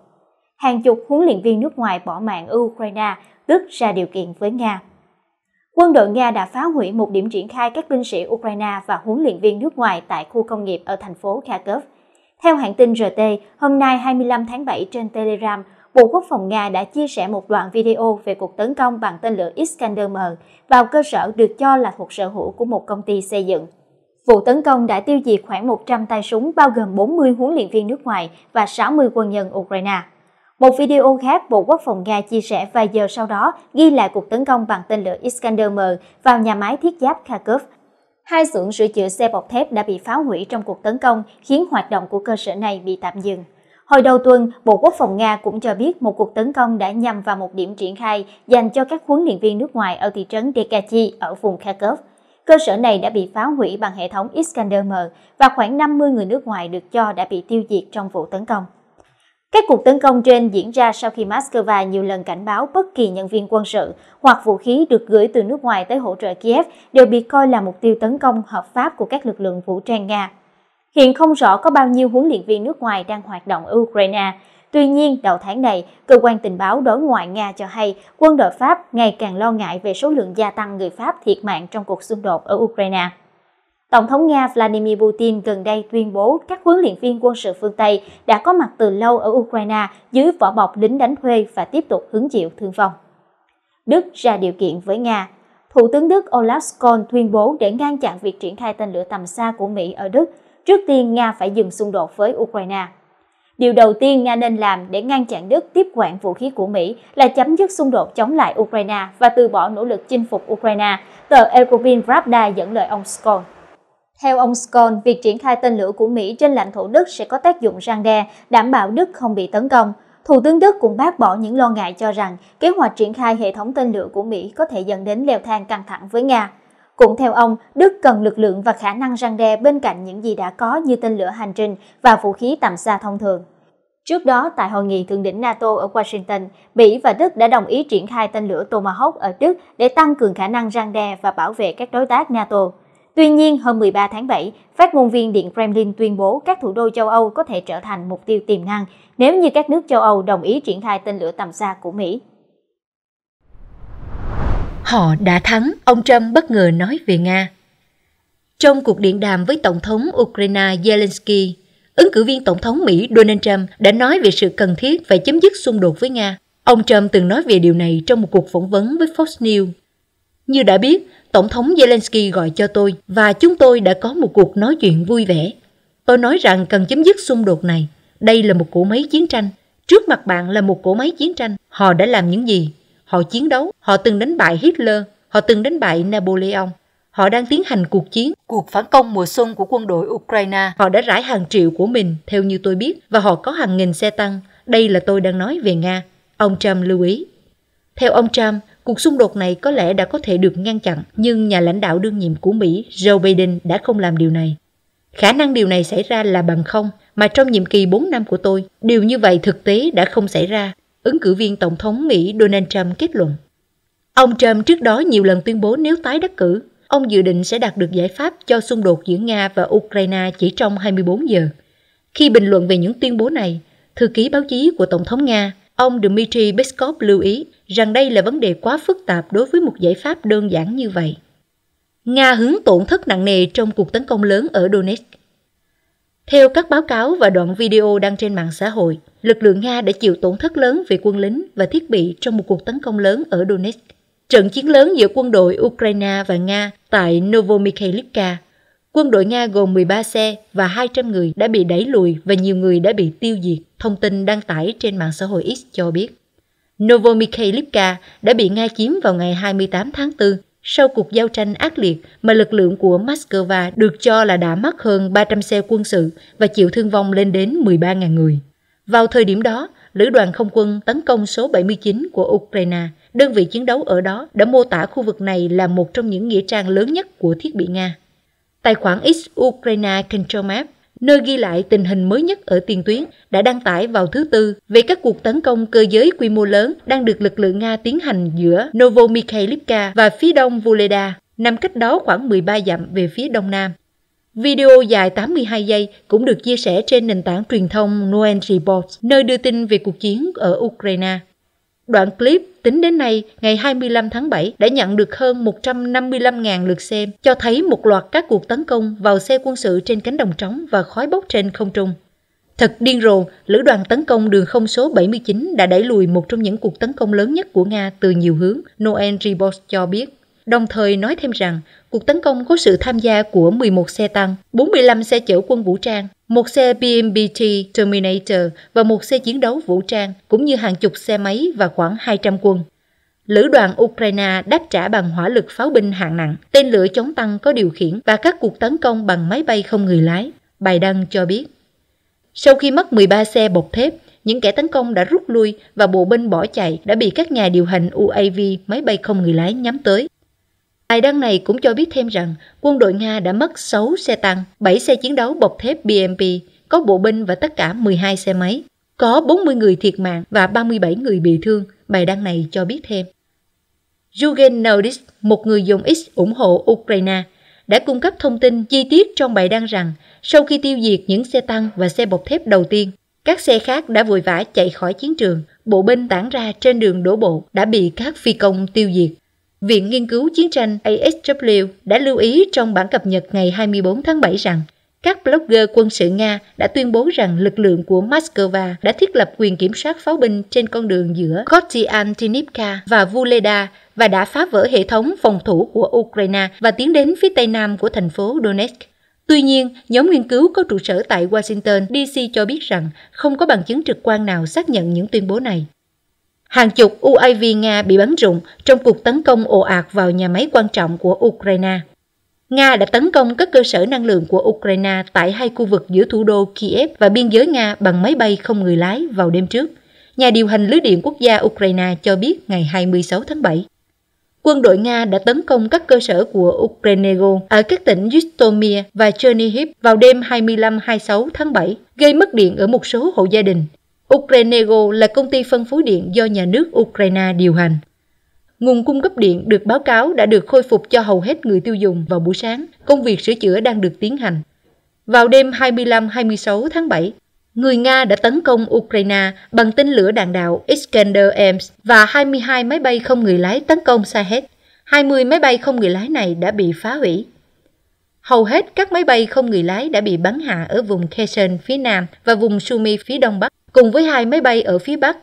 Hàng chục huấn luyện viên nước ngoài bỏ mạng ở Ukraine, Đức ra điều kiện với Nga. Quân đội Nga đã phá hủy một điểm triển khai các binh sĩ Ukraine và huấn luyện viên nước ngoài tại khu công nghiệp ở thành phố Kharkov. Theo hãng tin RT, hôm nay 25 tháng 7 trên Telegram, Bộ Quốc phòng Nga đã chia sẻ một đoạn video về cuộc tấn công bằng tên lửa Iskander-M vào cơ sở được cho là thuộc sở hữu của một công ty xây dựng. Vụ tấn công đã tiêu diệt khoảng 100 tay súng bao gồm 40 huấn luyện viên nước ngoài và 60 quân nhân Ukraine. Một video khác Bộ Quốc phòng Nga chia sẻ vài giờ sau đó ghi lại cuộc tấn công bằng tên lửa Iskander-M vào nhà máy thiết giáp Kharkov. Hai xưởng sửa chữa xe bọc thép đã bị phá hủy trong cuộc tấn công, khiến hoạt động của cơ sở này bị tạm dừng. Hồi đầu tuần, Bộ Quốc phòng Nga cũng cho biết một cuộc tấn công đã nhằm vào một điểm triển khai dành cho các huấn luyện viên nước ngoài ở thị trấn Dekachi ở vùng Kharkov. Cơ sở này đã bị phá hủy bằng hệ thống Iskander-M và khoảng 50 người nước ngoài được cho đã bị tiêu diệt trong vụ tấn công. Các cuộc tấn công trên diễn ra sau khi Moscow nhiều lần cảnh báo bất kỳ nhân viên quân sự hoặc vũ khí được gửi từ nước ngoài tới hỗ trợ Kiev đều bị coi là mục tiêu tấn công hợp pháp của các lực lượng vũ trang Nga. Hiện không rõ có bao nhiêu huấn luyện viên nước ngoài đang hoạt động ở Ukraine. Tuy nhiên, đầu tháng này, cơ quan tình báo đối ngoại Nga cho hay quân đội Pháp ngày càng lo ngại về số lượng gia tăng người Pháp thiệt mạng trong cuộc xung đột ở Ukraine. Tổng thống Nga Vladimir Putin gần đây tuyên bố các huấn luyện viên quân sự phương Tây đã có mặt từ lâu ở Ukraine dưới vỏ bọc lính đánh thuê và tiếp tục hứng chịu thương vong. Đức ra điều kiện với Nga Thủ tướng Đức Olaf Scholz tuyên bố để ngăn chặn việc triển khai tên lửa tầm xa của Mỹ ở Đức, trước tiên Nga phải dừng xung đột với Ukraine. Điều đầu tiên Nga nên làm để ngăn chặn Đức tiếp quản vũ khí của Mỹ là chấm dứt xung đột chống lại Ukraine và từ bỏ nỗ lực chinh phục Ukraine, tờ European Pravda dẫn lời ông Skoll. Theo ông Skoll, việc triển khai tên lửa của Mỹ trên lãnh thổ Đức sẽ có tác dụng răng đe, đảm bảo Đức không bị tấn công. Thủ tướng Đức cũng bác bỏ những lo ngại cho rằng kế hoạch triển khai hệ thống tên lửa của Mỹ có thể dẫn đến leo thang căng thẳng với Nga. Cũng theo ông, Đức cần lực lượng và khả năng răng đe bên cạnh những gì đã có như tên lửa hành trình và vũ khí tầm xa thông thường. Trước đó, tại hội nghị thượng đỉnh NATO ở Washington, Mỹ và Đức đã đồng ý triển khai tên lửa Tomahawk ở Đức để tăng cường khả năng răng đe và bảo vệ các đối tác NATO. Tuy nhiên, hôm 13 tháng 7, phát ngôn viên Điện Kremlin tuyên bố các thủ đô châu Âu có thể trở thành mục tiêu tiềm năng nếu như các nước châu Âu đồng ý triển khai tên lửa tầm xa của Mỹ. Họ đã thắng, ông Trump bất ngờ nói về Nga. Trong cuộc điện đàm với Tổng thống Ukraine Zelensky, ứng cử viên Tổng thống Mỹ Donald Trump đã nói về sự cần thiết phải chấm dứt xung đột với Nga. Ông Trump từng nói về điều này trong một cuộc phỏng vấn với Fox News. Như đã biết, Tổng thống Zelensky gọi cho tôi và chúng tôi đã có một cuộc nói chuyện vui vẻ. Tôi nói rằng cần chấm dứt xung đột này. Đây là một cỗ máy chiến tranh. Trước mặt bạn là một cỗ máy chiến tranh. Họ đã làm những gì? Họ chiến đấu, họ từng đánh bại Hitler, họ từng đánh bại Napoleon. Họ đang tiến hành cuộc chiến, cuộc phản công mùa xuân của quân đội Ukraine. Họ đã rải hàng triệu của mình, theo như tôi biết, và họ có hàng nghìn xe tăng. Đây là tôi đang nói về Nga. Ông Trump lưu ý. Theo ông Trump, cuộc xung đột này có lẽ đã có thể được ngăn chặn, nhưng nhà lãnh đạo đương nhiệm của Mỹ Joe Biden đã không làm điều này. Khả năng điều này xảy ra là bằng không, mà trong nhiệm kỳ 4 năm của tôi, điều như vậy thực tế đã không xảy ra ứng cử viên Tổng thống Mỹ Donald Trump kết luận. Ông Trump trước đó nhiều lần tuyên bố nếu tái đắc cử, ông dự định sẽ đạt được giải pháp cho xung đột giữa Nga và Ukraine chỉ trong 24 giờ. Khi bình luận về những tuyên bố này, thư ký báo chí của Tổng thống Nga, ông Dmitry Peskov lưu ý rằng đây là vấn đề quá phức tạp đối với một giải pháp đơn giản như vậy. Nga hứng tổn thất nặng nề trong cuộc tấn công lớn ở Donetsk theo các báo cáo và đoạn video đăng trên mạng xã hội, lực lượng Nga đã chịu tổn thất lớn về quân lính và thiết bị trong một cuộc tấn công lớn ở Donetsk. Trận chiến lớn giữa quân đội Ukraine và Nga tại Novomikhailivka. Quân đội Nga gồm 13 xe và 200 người đã bị đẩy lùi và nhiều người đã bị tiêu diệt, thông tin đăng tải trên mạng xã hội X cho biết. Novomikhailivka đã bị Nga chiếm vào ngày 28 tháng 4 sau cuộc giao tranh ác liệt mà lực lượng của Moscow được cho là đã mất hơn 300 xe quân sự và chịu thương vong lên đến 13.000 người. Vào thời điểm đó, Lữ đoàn không quân tấn công số 79 của Ukraine, đơn vị chiến đấu ở đó đã mô tả khu vực này là một trong những nghĩa trang lớn nhất của thiết bị Nga. Tài khoản X Ukraine Control Map nơi ghi lại tình hình mới nhất ở tiền tuyến, đã đăng tải vào thứ Tư về các cuộc tấn công cơ giới quy mô lớn đang được lực lượng Nga tiến hành giữa Novomikhailivka và phía đông Voleda, nằm cách đó khoảng 13 dặm về phía đông nam. Video dài 82 giây cũng được chia sẻ trên nền tảng truyền thông Noel Report, nơi đưa tin về cuộc chiến ở Ukraine. Đoạn clip tính đến nay, ngày 25 tháng 7 đã nhận được hơn 155.000 lượt xem, cho thấy một loạt các cuộc tấn công vào xe quân sự trên cánh đồng trống và khói bốc trên không trung. Thật điên rồ, lữ đoàn tấn công đường không số 79 đã đẩy lùi một trong những cuộc tấn công lớn nhất của Nga từ nhiều hướng, Noel Ribos cho biết. Đồng thời nói thêm rằng, Cuộc tấn công có sự tham gia của 11 xe tăng, 45 xe chở quân vũ trang, một xe BMBT Terminator và một xe chiến đấu vũ trang, cũng như hàng chục xe máy và khoảng 200 quân. Lữ đoàn Ukraine đáp trả bằng hỏa lực pháo binh hạng nặng, tên lửa chống tăng có điều khiển và các cuộc tấn công bằng máy bay không người lái, bài đăng cho biết. Sau khi mất 13 xe bọc thép, những kẻ tấn công đã rút lui và bộ binh bỏ chạy đã bị các nhà điều hành UAV máy bay không người lái nhắm tới. Bài đăng này cũng cho biết thêm rằng quân đội Nga đã mất 6 xe tăng, 7 xe chiến đấu bọc thép BMP, có bộ binh và tất cả 12 xe máy. Có 40 người thiệt mạng và 37 người bị thương, bài đăng này cho biết thêm. Jürgen Nodis, một người dùng X ủng hộ Ukraine, đã cung cấp thông tin chi tiết trong bài đăng rằng sau khi tiêu diệt những xe tăng và xe bọc thép đầu tiên, các xe khác đã vội vã chạy khỏi chiến trường, bộ binh tản ra trên đường đổ bộ đã bị các phi công tiêu diệt. Viện Nghiên cứu Chiến tranh ASW đã lưu ý trong bản cập nhật ngày 24 tháng 7 rằng các blogger quân sự Nga đã tuyên bố rằng lực lượng của Moscow đã thiết lập quyền kiểm soát pháo binh trên con đường giữa Kostiantynivka và Vuleda và đã phá vỡ hệ thống phòng thủ của Ukraine và tiến đến phía tây nam của thành phố Donetsk. Tuy nhiên, nhóm nghiên cứu có trụ sở tại Washington, DC cho biết rằng không có bằng chứng trực quan nào xác nhận những tuyên bố này. Hàng chục UAV Nga bị bắn rụng trong cuộc tấn công ồ ạt vào nhà máy quan trọng của Ukraine. Nga đã tấn công các cơ sở năng lượng của Ukraine tại hai khu vực giữa thủ đô Kiev và biên giới Nga bằng máy bay không người lái vào đêm trước. Nhà điều hành lưới điện quốc gia Ukraine cho biết ngày 26 tháng 7. Quân đội Nga đã tấn công các cơ sở của Ukraine ở các tỉnh Zhytomyr và Chernihiv vào đêm 25-26 tháng 7, gây mất điện ở một số hộ gia đình. Ukrenego là công ty phân phối điện do nhà nước Ukraine điều hành. Nguồn cung cấp điện được báo cáo đã được khôi phục cho hầu hết người tiêu dùng vào buổi sáng. Công việc sửa chữa đang được tiến hành. Vào đêm 25-26 tháng 7, người Nga đã tấn công Ukraine bằng tên lửa đạn đạo Iskander-M và 22 máy bay không người lái tấn công Sahet. 20 máy bay không người lái này đã bị phá hủy. Hầu hết các máy bay không người lái đã bị bắn hạ ở vùng Kherson phía nam và vùng Sumy phía đông bắc cùng với hai máy bay ở phía Bắc.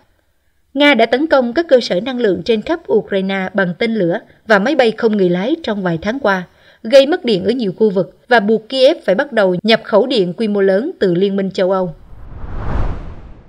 Nga đã tấn công các cơ sở năng lượng trên khắp Ukraine bằng tên lửa và máy bay không người lái trong vài tháng qua, gây mất điện ở nhiều khu vực và buộc Kiev phải bắt đầu nhập khẩu điện quy mô lớn từ Liên minh châu Âu.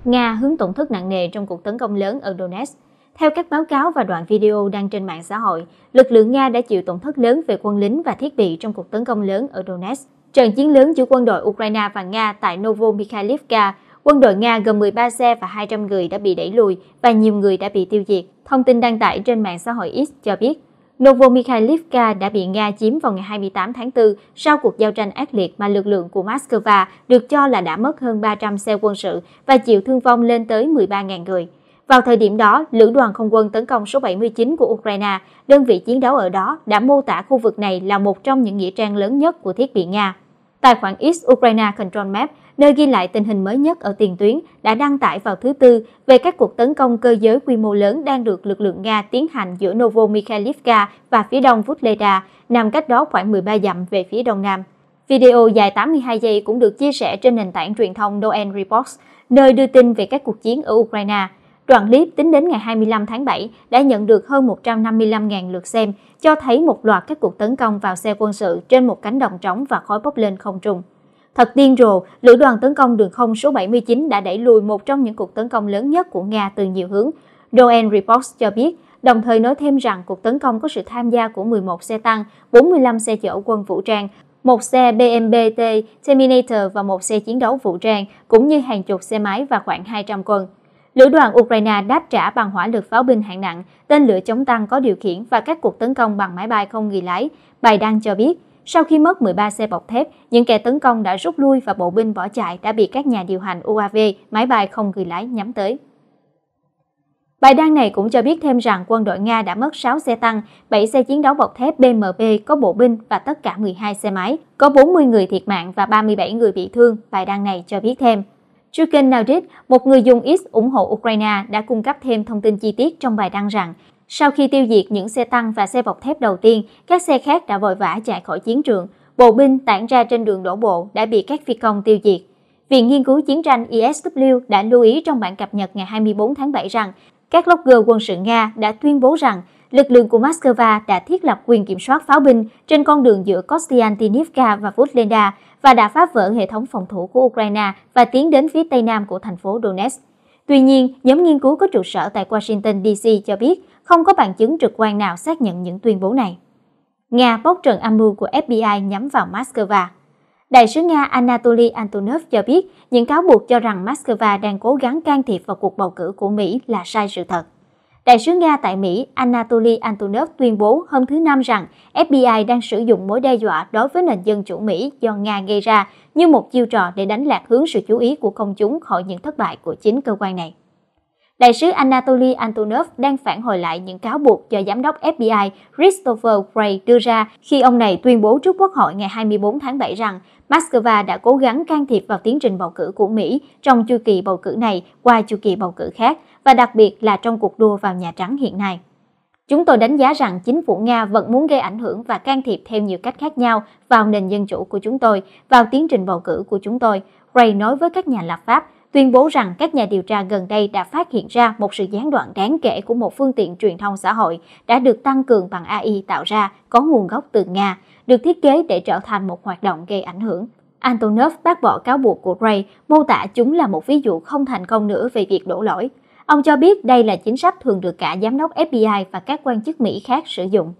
Nga hướng tổn thất nặng nề trong cuộc tấn công lớn ở Donetsk. Theo các báo cáo và đoạn video đăng trên mạng xã hội, lực lượng Nga đã chịu tổn thất lớn về quân lính và thiết bị trong cuộc tấn công lớn ở Donetsk. Trận chiến lớn giữa quân đội Ukraine và Nga tại Novomikhailivka quân đội Nga gồm 13 xe và 200 người đã bị đẩy lùi và nhiều người đã bị tiêu diệt. Thông tin đăng tải trên mạng xã hội X cho biết, Novomikhailivka đã bị Nga chiếm vào ngày 28 tháng 4 sau cuộc giao tranh ác liệt mà lực lượng của Moscow được cho là đã mất hơn 300 xe quân sự và chịu thương vong lên tới 13.000 người. Vào thời điểm đó, Lữ đoàn không quân tấn công số 79 của Ukraine, đơn vị chiến đấu ở đó đã mô tả khu vực này là một trong những nghĩa trang lớn nhất của thiết bị Nga. Tài khoản X Ukraine Control Map nơi ghi lại tình hình mới nhất ở tiền tuyến, đã đăng tải vào thứ Tư về các cuộc tấn công cơ giới quy mô lớn đang được lực lượng Nga tiến hành giữa Novomikhailivka và phía đông Vutleda, nằm cách đó khoảng 13 dặm về phía đông nam. Video dài 82 giây cũng được chia sẻ trên nền tảng truyền thông Noel Reports, nơi đưa tin về các cuộc chiến ở Ukraine. Đoạn clip tính đến ngày 25 tháng 7 đã nhận được hơn 155.000 lượt xem, cho thấy một loạt các cuộc tấn công vào xe quân sự trên một cánh đồng trống và khói bốc lên không trung. Thật điên rồ, lữ đoàn tấn công đường không số 79 đã đẩy lùi một trong những cuộc tấn công lớn nhất của Nga từ nhiều hướng. Doan Reports cho biết, đồng thời nói thêm rằng cuộc tấn công có sự tham gia của 11 xe tăng, 45 xe chở quân vũ trang, một xe BMP-T Terminator và một xe chiến đấu vũ trang, cũng như hàng chục xe máy và khoảng 200 quân. Lữ đoàn Ukraine đáp trả bằng hỏa lực pháo binh hạng nặng, tên lửa chống tăng có điều khiển và các cuộc tấn công bằng máy bay không người lái, bài đăng cho biết. Sau khi mất 13 xe bọc thép, những kẻ tấn công đã rút lui và bộ binh bỏ chạy đã bị các nhà điều hành UAV, máy bay không người lái nhắm tới. Bài đăng này cũng cho biết thêm rằng quân đội Nga đã mất 6 xe tăng, 7 xe chiến đấu bọc thép BMP có bộ binh và tất cả 12 xe máy, có 40 người thiệt mạng và 37 người bị thương, bài đăng này cho biết thêm. Chukin Naudit, một người dùng X ủng hộ Ukraine, đã cung cấp thêm thông tin chi tiết trong bài đăng rằng sau khi tiêu diệt những xe tăng và xe bọc thép đầu tiên, các xe khác đã vội vã chạy khỏi chiến trường. Bộ binh tản ra trên đường đổ bộ đã bị các phi công tiêu diệt. Viện Nghiên cứu Chiến tranh ISW e đã lưu ý trong bản cập nhật ngày 24 tháng 7 rằng các blogger quân sự Nga đã tuyên bố rằng lực lượng của Moscow đã thiết lập quyền kiểm soát pháo binh trên con đường giữa Kostiantinivka và Vutlenda và đã phá vỡ hệ thống phòng thủ của Ukraine và tiến đến phía tây nam của thành phố Donetsk. Tuy nhiên, nhóm nghiên cứu có trụ sở tại Washington DC cho biết không có bằng chứng trực quan nào xác nhận những tuyên bố này. Nga bóc trần âm mưu của FBI nhắm vào Moscow. Đại sứ Nga Anatoly Antonov cho biết những cáo buộc cho rằng Moscow đang cố gắng can thiệp vào cuộc bầu cử của Mỹ là sai sự thật. Đại sứ Nga tại Mỹ Anatoly Antonov tuyên bố hôm thứ Năm rằng FBI đang sử dụng mối đe dọa đối với nền dân chủ Mỹ do Nga gây ra như một chiêu trò để đánh lạc hướng sự chú ý của công chúng khỏi những thất bại của chính cơ quan này. Đại sứ Anatoly Antonov đang phản hồi lại những cáo buộc do giám đốc FBI Christopher Wray đưa ra khi ông này tuyên bố trước Quốc hội ngày 24 tháng 7 rằng Moscow đã cố gắng can thiệp vào tiến trình bầu cử của Mỹ trong chu kỳ bầu cử này qua chu kỳ bầu cử khác và đặc biệt là trong cuộc đua vào Nhà Trắng hiện nay. Chúng tôi đánh giá rằng chính phủ Nga vẫn muốn gây ảnh hưởng và can thiệp theo nhiều cách khác nhau vào nền dân chủ của chúng tôi, vào tiến trình bầu cử của chúng tôi, Ray nói với các nhà lập pháp, tuyên bố rằng các nhà điều tra gần đây đã phát hiện ra một sự gián đoạn đáng kể của một phương tiện truyền thông xã hội đã được tăng cường bằng AI tạo ra có nguồn gốc từ Nga, được thiết kế để trở thành một hoạt động gây ảnh hưởng. Antonov bác bỏ cáo buộc của Ray, mô tả chúng là một ví dụ không thành công nữa về việc đổ lỗi. Ông cho biết đây là chính sách thường được cả giám đốc FBI và các quan chức Mỹ khác sử dụng.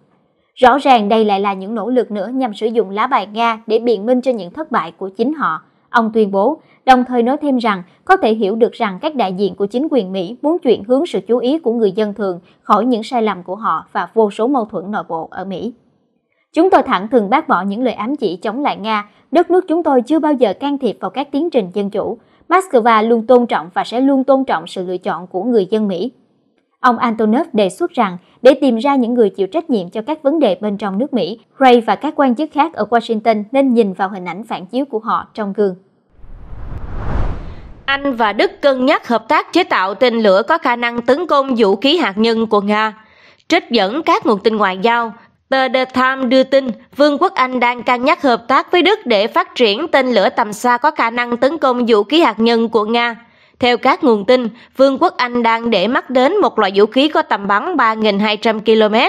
Rõ ràng đây lại là những nỗ lực nữa nhằm sử dụng lá bài Nga để biện minh cho những thất bại của chính họ, ông tuyên bố, đồng thời nói thêm rằng có thể hiểu được rằng các đại diện của chính quyền Mỹ muốn chuyển hướng sự chú ý của người dân thường khỏi những sai lầm của họ và vô số mâu thuẫn nội bộ ở Mỹ. Chúng tôi thẳng thừng bác bỏ những lời ám chỉ chống lại Nga, đất nước chúng tôi chưa bao giờ can thiệp vào các tiến trình dân chủ, Moscow luôn tôn trọng và sẽ luôn tôn trọng sự lựa chọn của người dân Mỹ. Ông Antonov đề xuất rằng để tìm ra những người chịu trách nhiệm cho các vấn đề bên trong nước Mỹ, Ray và các quan chức khác ở Washington nên nhìn vào hình ảnh phản chiếu của họ trong gương. Anh và Đức cân nhắc hợp tác chế tạo tên lửa có khả năng tấn công vũ khí hạt nhân của Nga. Trích dẫn các nguồn tin ngoại giao, Tờ The Times đưa tin, Vương quốc Anh đang cân nhắc hợp tác với Đức để phát triển tên lửa tầm xa có khả năng tấn công vũ khí hạt nhân của Nga. Theo các nguồn tin, Vương quốc Anh đang để mắt đến một loại vũ khí có tầm bắn 3.200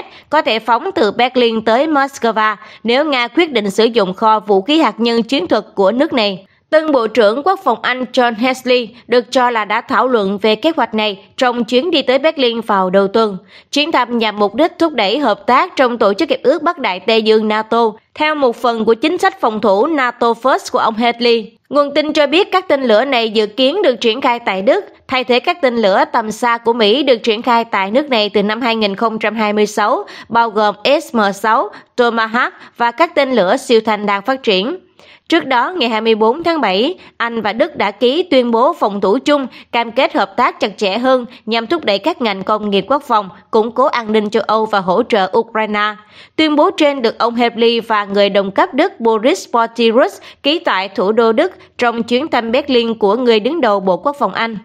km, có thể phóng từ Berlin tới Moscow nếu Nga quyết định sử dụng kho vũ khí hạt nhân chiến thuật của nước này. Tân Bộ trưởng Quốc phòng Anh John Hesley được cho là đã thảo luận về kế hoạch này trong chuyến đi tới Berlin vào đầu tuần. Chuyến thăm nhằm mục đích thúc đẩy hợp tác trong Tổ chức Hiệp ước Bắc Đại Tây Dương NATO, theo một phần của chính sách phòng thủ NATO First của ông Hesley. Nguồn tin cho biết các tên lửa này dự kiến được triển khai tại Đức, thay thế các tên lửa tầm xa của Mỹ được triển khai tại nước này từ năm 2026, bao gồm SM-6, Tomahawk và các tên lửa siêu thanh đang phát triển. Trước đó, ngày 24 tháng 7, Anh và Đức đã ký tuyên bố phòng thủ chung cam kết hợp tác chặt chẽ hơn nhằm thúc đẩy các ngành công nghiệp quốc phòng, củng cố an ninh châu Âu và hỗ trợ Ukraine. Tuyên bố trên được ông Hebley và người đồng cấp Đức Boris Portirus ký tại thủ đô Đức trong chuyến thăm Berlin của người đứng đầu Bộ Quốc phòng Anh.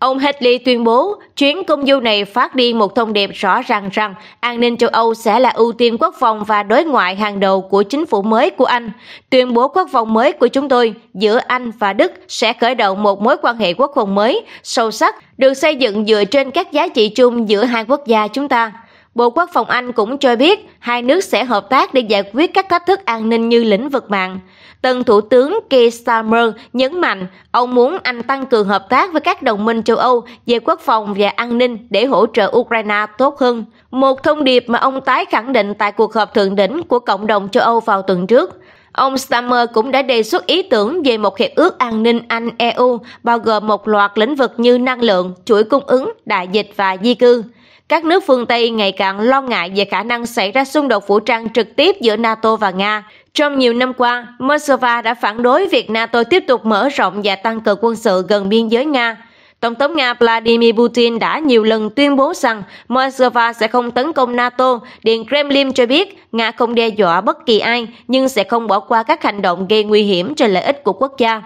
Ông Hadley tuyên bố chuyến công du này phát đi một thông điệp rõ ràng rằng an ninh châu Âu sẽ là ưu tiên quốc phòng và đối ngoại hàng đầu của chính phủ mới của Anh. Tuyên bố quốc phòng mới của chúng tôi giữa Anh và Đức sẽ khởi động một mối quan hệ quốc phòng mới, sâu sắc, được xây dựng dựa trên các giá trị chung giữa hai quốc gia chúng ta. Bộ Quốc phòng Anh cũng cho biết hai nước sẽ hợp tác để giải quyết các thách thức an ninh như lĩnh vực mạng. Tân Thủ tướng Keir Starmer nhấn mạnh ông muốn Anh tăng cường hợp tác với các đồng minh châu Âu về quốc phòng và an ninh để hỗ trợ Ukraine tốt hơn. Một thông điệp mà ông tái khẳng định tại cuộc họp thượng đỉnh của cộng đồng châu Âu vào tuần trước. Ông Stammer cũng đã đề xuất ý tưởng về một hiệp ước an ninh Anh-EU bao gồm một loạt lĩnh vực như năng lượng, chuỗi cung ứng, đại dịch và di cư. Các nước phương Tây ngày càng lo ngại về khả năng xảy ra xung đột vũ trang trực tiếp giữa NATO và Nga. Trong nhiều năm qua, Moscow đã phản đối việc NATO tiếp tục mở rộng và tăng cường quân sự gần biên giới Nga Tổng thống Nga Vladimir Putin đã nhiều lần tuyên bố rằng Moscow sẽ không tấn công NATO. Điện Kremlin cho biết Nga không đe dọa bất kỳ ai nhưng sẽ không bỏ qua các hành động gây nguy hiểm cho lợi ích của quốc gia.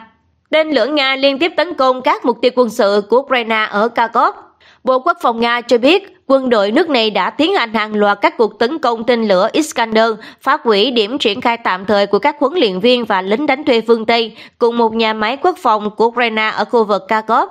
Tên lửa Nga liên tiếp tấn công các mục tiêu quân sự của Ukraine ở Kharkov. Bộ Quốc phòng Nga cho biết quân đội nước này đã tiến hành hàng loạt các cuộc tấn công tên lửa Iskander, phá hủy điểm triển khai tạm thời của các huấn luyện viên và lính đánh thuê phương Tây, cùng một nhà máy quốc phòng của Ukraine ở khu vực Kharkov.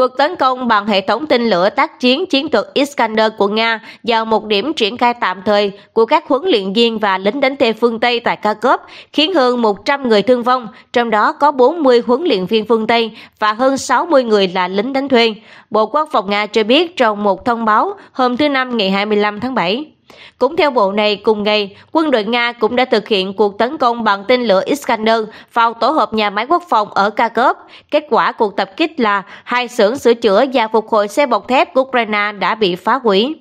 Cuộc tấn công bằng hệ thống tên lửa tác chiến chiến thuật Iskander của Nga vào một điểm triển khai tạm thời của các huấn luyện viên và lính đánh thuê phương Tây tại Kharkov khiến hơn 100 người thương vong, trong đó có 40 huấn luyện viên phương Tây và hơn 60 người là lính đánh thuê. Bộ Quốc phòng Nga cho biết trong một thông báo hôm thứ Năm ngày 25 tháng 7. Cũng theo bộ này, cùng ngày, quân đội Nga cũng đã thực hiện cuộc tấn công bằng tên lửa Iskander vào tổ hợp nhà máy quốc phòng ở Kharkov. Kết quả cuộc tập kích là hai xưởng sửa chữa và phục hồi xe bọc thép của Ukraine đã bị phá hủy.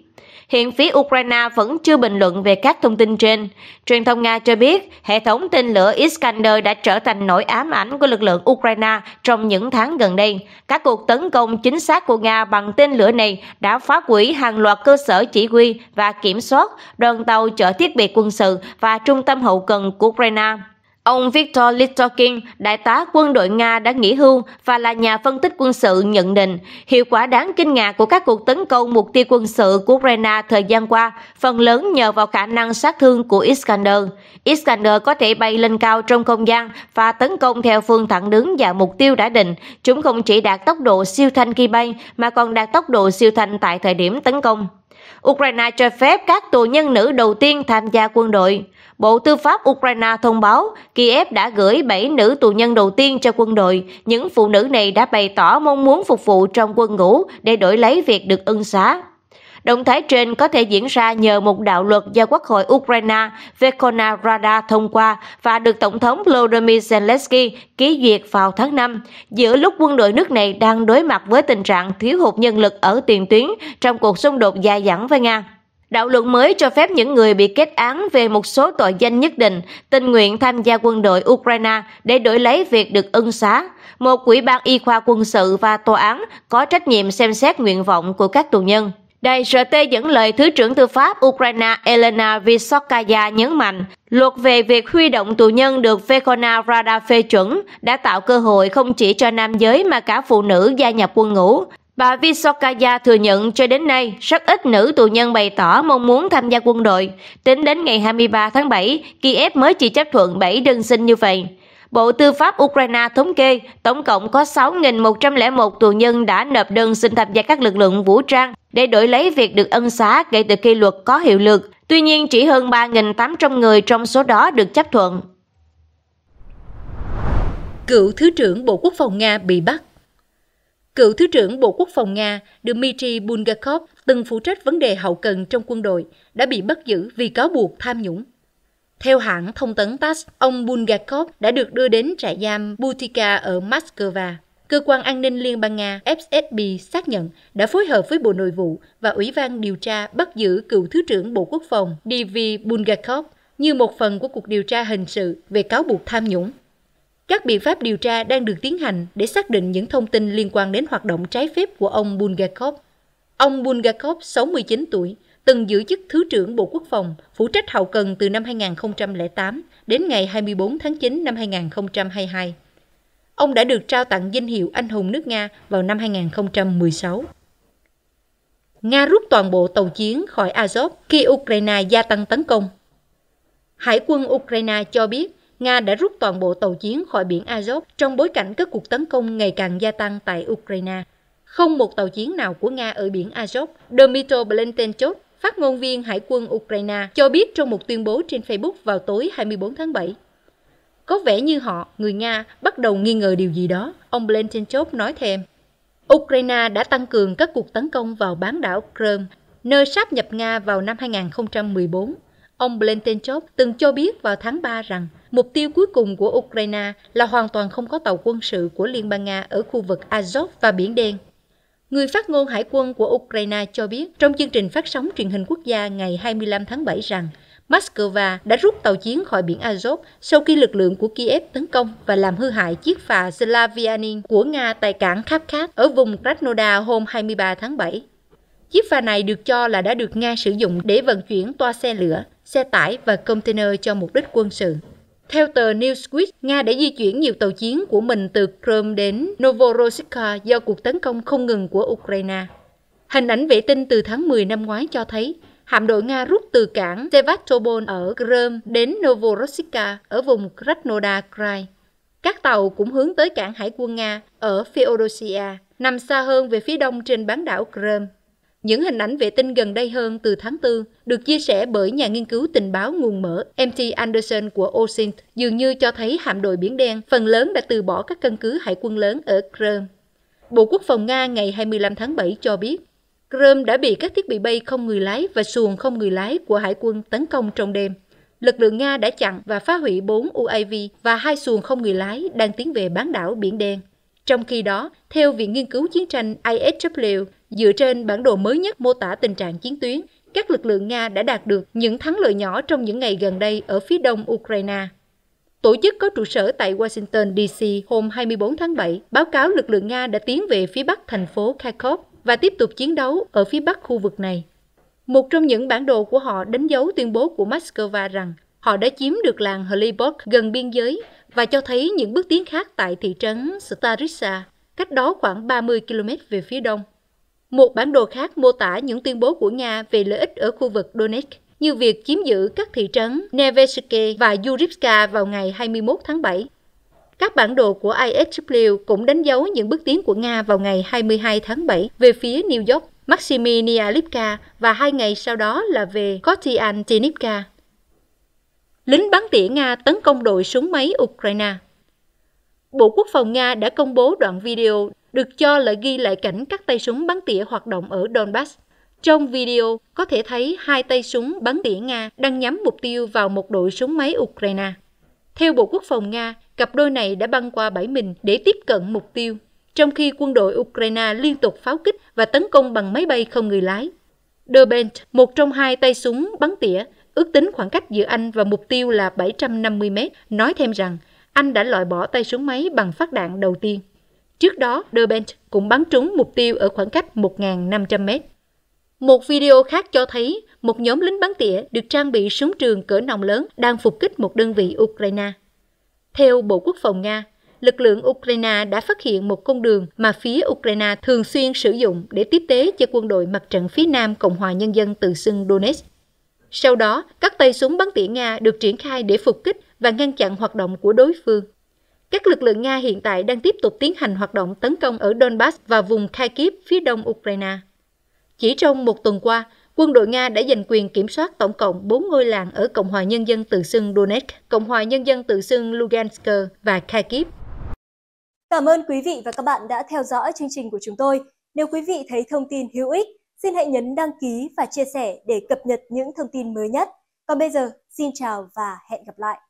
Hiện phía Ukraine vẫn chưa bình luận về các thông tin trên. Truyền thông Nga cho biết hệ thống tên lửa Iskander đã trở thành nỗi ám ảnh của lực lượng Ukraine trong những tháng gần đây. Các cuộc tấn công chính xác của Nga bằng tên lửa này đã phá hủy hàng loạt cơ sở chỉ huy và kiểm soát, đoàn tàu chở thiết bị quân sự và trung tâm hậu cần của Ukraine. Ông Viktor Listokin, đại tá quân đội Nga đã nghỉ hưu và là nhà phân tích quân sự nhận định hiệu quả đáng kinh ngạc của các cuộc tấn công mục tiêu quân sự của Ukraine thời gian qua phần lớn nhờ vào khả năng sát thương của Iskander. Iskander có thể bay lên cao trong không gian và tấn công theo phương thẳng đứng và mục tiêu đã định. Chúng không chỉ đạt tốc độ siêu thanh khi bay mà còn đạt tốc độ siêu thanh tại thời điểm tấn công. Ukraine cho phép các tù nhân nữ đầu tiên tham gia quân đội. Bộ Tư pháp Ukraine thông báo Kiev đã gửi 7 nữ tù nhân đầu tiên cho quân đội. Những phụ nữ này đã bày tỏ mong muốn phục vụ trong quân ngũ để đổi lấy việc được ân xá. Động thái trên có thể diễn ra nhờ một đạo luật do Quốc hội Ukraine Verkhovna Rada thông qua và được Tổng thống Volodymyr Zelensky ký duyệt vào tháng 5, giữa lúc quân đội nước này đang đối mặt với tình trạng thiếu hụt nhân lực ở tiền tuyến trong cuộc xung đột dài dẳng với Nga. Đạo luật mới cho phép những người bị kết án về một số tội danh nhất định tình nguyện tham gia quân đội Ukraine để đổi lấy việc được ân xá. Một quỹ ban y khoa quân sự và tòa án có trách nhiệm xem xét nguyện vọng của các tù nhân. Đài RT dẫn lời Thứ trưởng Tư pháp Ukraine Elena Vysokaya nhấn mạnh, luật về việc huy động tù nhân được Vekhona Rada phê chuẩn đã tạo cơ hội không chỉ cho nam giới mà cả phụ nữ gia nhập quân ngũ. Bà Vysokaya thừa nhận cho đến nay, rất ít nữ tù nhân bày tỏ mong muốn tham gia quân đội. Tính đến ngày 23 tháng 7, Kiev mới chỉ chấp thuận 7 đơn xin như vậy. Bộ Tư pháp Ukraine thống kê tổng cộng có 6.101 tù nhân đã nộp đơn xin tham gia các lực lượng vũ trang để đổi lấy việc được ân xá kể từ khi luật có hiệu lực. Tuy nhiên, chỉ hơn 3.800 người trong số đó được chấp thuận. Cựu Thứ trưởng Bộ Quốc phòng Nga bị bắt Cựu Thứ trưởng Bộ Quốc phòng Nga Dmitry Bulgakov từng phụ trách vấn đề hậu cần trong quân đội, đã bị bắt giữ vì cáo buộc tham nhũng. Theo hãng thông tấn TASS, ông Bulgakov đã được đưa đến trại giam Butika ở Moscow. Cơ quan an ninh Liên bang Nga FSB xác nhận đã phối hợp với Bộ Nội vụ và Ủy ban điều tra bắt giữ cựu Thứ trưởng Bộ Quốc phòng Dv v Bulgakov như một phần của cuộc điều tra hình sự về cáo buộc tham nhũng. Các biện pháp điều tra đang được tiến hành để xác định những thông tin liên quan đến hoạt động trái phép của ông Bulgakov. Ông Bulgakov, 69 tuổi, từng giữ chức Thứ trưởng Bộ Quốc phòng, phụ trách hậu cần từ năm 2008 đến ngày 24 tháng 9 năm 2022. Ông đã được trao tặng danh hiệu Anh hùng nước Nga vào năm 2016. Nga rút toàn bộ tàu chiến khỏi Azov khi Ukraine gia tăng tấn công. Hải quân Ukraine cho biết Nga đã rút toàn bộ tàu chiến khỏi biển Azov trong bối cảnh các cuộc tấn công ngày càng gia tăng tại Ukraine. Không một tàu chiến nào của Nga ở biển Azov, Dmitry Blinken phát ngôn viên Hải quân Ukraine, cho biết trong một tuyên bố trên Facebook vào tối 24 tháng 7. Có vẻ như họ, người Nga, bắt đầu nghi ngờ điều gì đó, ông Blentenchov nói thêm. Ukraine đã tăng cường các cuộc tấn công vào bán đảo Crimea, nơi sáp nhập Nga vào năm 2014. Ông Blentenchov từng cho biết vào tháng 3 rằng mục tiêu cuối cùng của Ukraine là hoàn toàn không có tàu quân sự của Liên bang Nga ở khu vực Azov và Biển Đen. Người phát ngôn hải quân của Ukraine cho biết trong chương trình phát sóng truyền hình quốc gia ngày 25 tháng 7 rằng Moscow đã rút tàu chiến khỏi biển Azov sau khi lực lượng của Kiev tấn công và làm hư hại chiếc phà Slavyanin của Nga tại cảng Kharkov ở vùng Krasnodar hôm 23 tháng 7. Chiếc phà này được cho là đã được Nga sử dụng để vận chuyển toa xe lửa, xe tải và container cho mục đích quân sự. Theo tờ Newsweek, Nga đã di chuyển nhiều tàu chiến của mình từ Crimea đến Novorossiysk do cuộc tấn công không ngừng của Ukraine. Hình ảnh vệ tinh từ tháng 10 năm ngoái cho thấy hạm đội Nga rút từ cảng Sevastopol ở Crimea đến Novorossiysk ở vùng Krasnodar Krai. Các tàu cũng hướng tới cảng hải quân Nga ở Feodosia, nằm xa hơn về phía đông trên bán đảo Crimea. Những hình ảnh vệ tinh gần đây hơn từ tháng 4 được chia sẻ bởi nhà nghiên cứu tình báo nguồn mở MT Anderson của OSINT dường như cho thấy hạm đội Biển Đen phần lớn đã từ bỏ các căn cứ hải quân lớn ở Crimea. Bộ Quốc phòng Nga ngày 25 tháng 7 cho biết, Crimea đã bị các thiết bị bay không người lái và xuồng không người lái của hải quân tấn công trong đêm. Lực lượng Nga đã chặn và phá hủy 4 UAV và hai xuồng không người lái đang tiến về bán đảo Biển Đen. Trong khi đó, theo Viện Nghiên cứu Chiến tranh ISW, dựa trên bản đồ mới nhất mô tả tình trạng chiến tuyến, các lực lượng Nga đã đạt được những thắng lợi nhỏ trong những ngày gần đây ở phía đông Ukraine. Tổ chức có trụ sở tại Washington, D.C. hôm 24 tháng 7 báo cáo lực lượng Nga đã tiến về phía bắc thành phố Kharkov và tiếp tục chiến đấu ở phía bắc khu vực này. Một trong những bản đồ của họ đánh dấu tuyên bố của Moscow rằng họ đã chiếm được làng Hlibok gần biên giới và cho thấy những bước tiến khác tại thị trấn Staritsa, cách đó khoảng 30 km về phía đông. Một bản đồ khác mô tả những tuyên bố của Nga về lợi ích ở khu vực Donetsk, như việc chiếm giữ các thị trấn Nevesky và Yurivska vào ngày 21 tháng 7. Các bản đồ của ISW cũng đánh dấu những bước tiến của Nga vào ngày 22 tháng 7 về phía New York, Maximilianivka và hai ngày sau đó là về Kotiantinivka lính bắn tỉa Nga tấn công đội súng máy Ukraine. Bộ Quốc phòng Nga đã công bố đoạn video được cho là ghi lại cảnh các tay súng bắn tỉa hoạt động ở Donbass. Trong video, có thể thấy hai tay súng bắn tỉa Nga đang nhắm mục tiêu vào một đội súng máy Ukraine. Theo Bộ Quốc phòng Nga, cặp đôi này đã băng qua bãi mình để tiếp cận mục tiêu, trong khi quân đội Ukraine liên tục pháo kích và tấn công bằng máy bay không người lái. Derbent, một trong hai tay súng bắn tỉa, ước tính khoảng cách giữa anh và mục tiêu là 750 mét, nói thêm rằng anh đã loại bỏ tay súng máy bằng phát đạn đầu tiên. Trước đó, Durban cũng bắn trúng mục tiêu ở khoảng cách 1.500 mét. Một video khác cho thấy một nhóm lính bắn tỉa được trang bị súng trường cỡ nòng lớn đang phục kích một đơn vị Ukraine. Theo Bộ Quốc phòng Nga, lực lượng Ukraine đã phát hiện một con đường mà phía Ukraine thường xuyên sử dụng để tiếp tế cho quân đội mặt trận phía Nam Cộng hòa Nhân dân tự xưng Donetsk. Sau đó, các tay súng bắn tỉa Nga được triển khai để phục kích và ngăn chặn hoạt động của đối phương. Các lực lượng Nga hiện tại đang tiếp tục tiến hành hoạt động tấn công ở Donbass và vùng khai kiếp phía đông Ukraine. Chỉ trong một tuần qua, quân đội Nga đã giành quyền kiểm soát tổng cộng 4 ngôi làng ở Cộng hòa Nhân dân tự xưng Donetsk, Cộng hòa Nhân dân tự xưng Lugansk và Kharkiv. Cảm ơn quý vị và các bạn đã theo dõi chương trình của chúng tôi. Nếu quý vị thấy thông tin hữu ích, Xin hãy nhấn đăng ký và chia sẻ để cập nhật những thông tin mới nhất. Còn bây giờ, xin chào và hẹn gặp lại!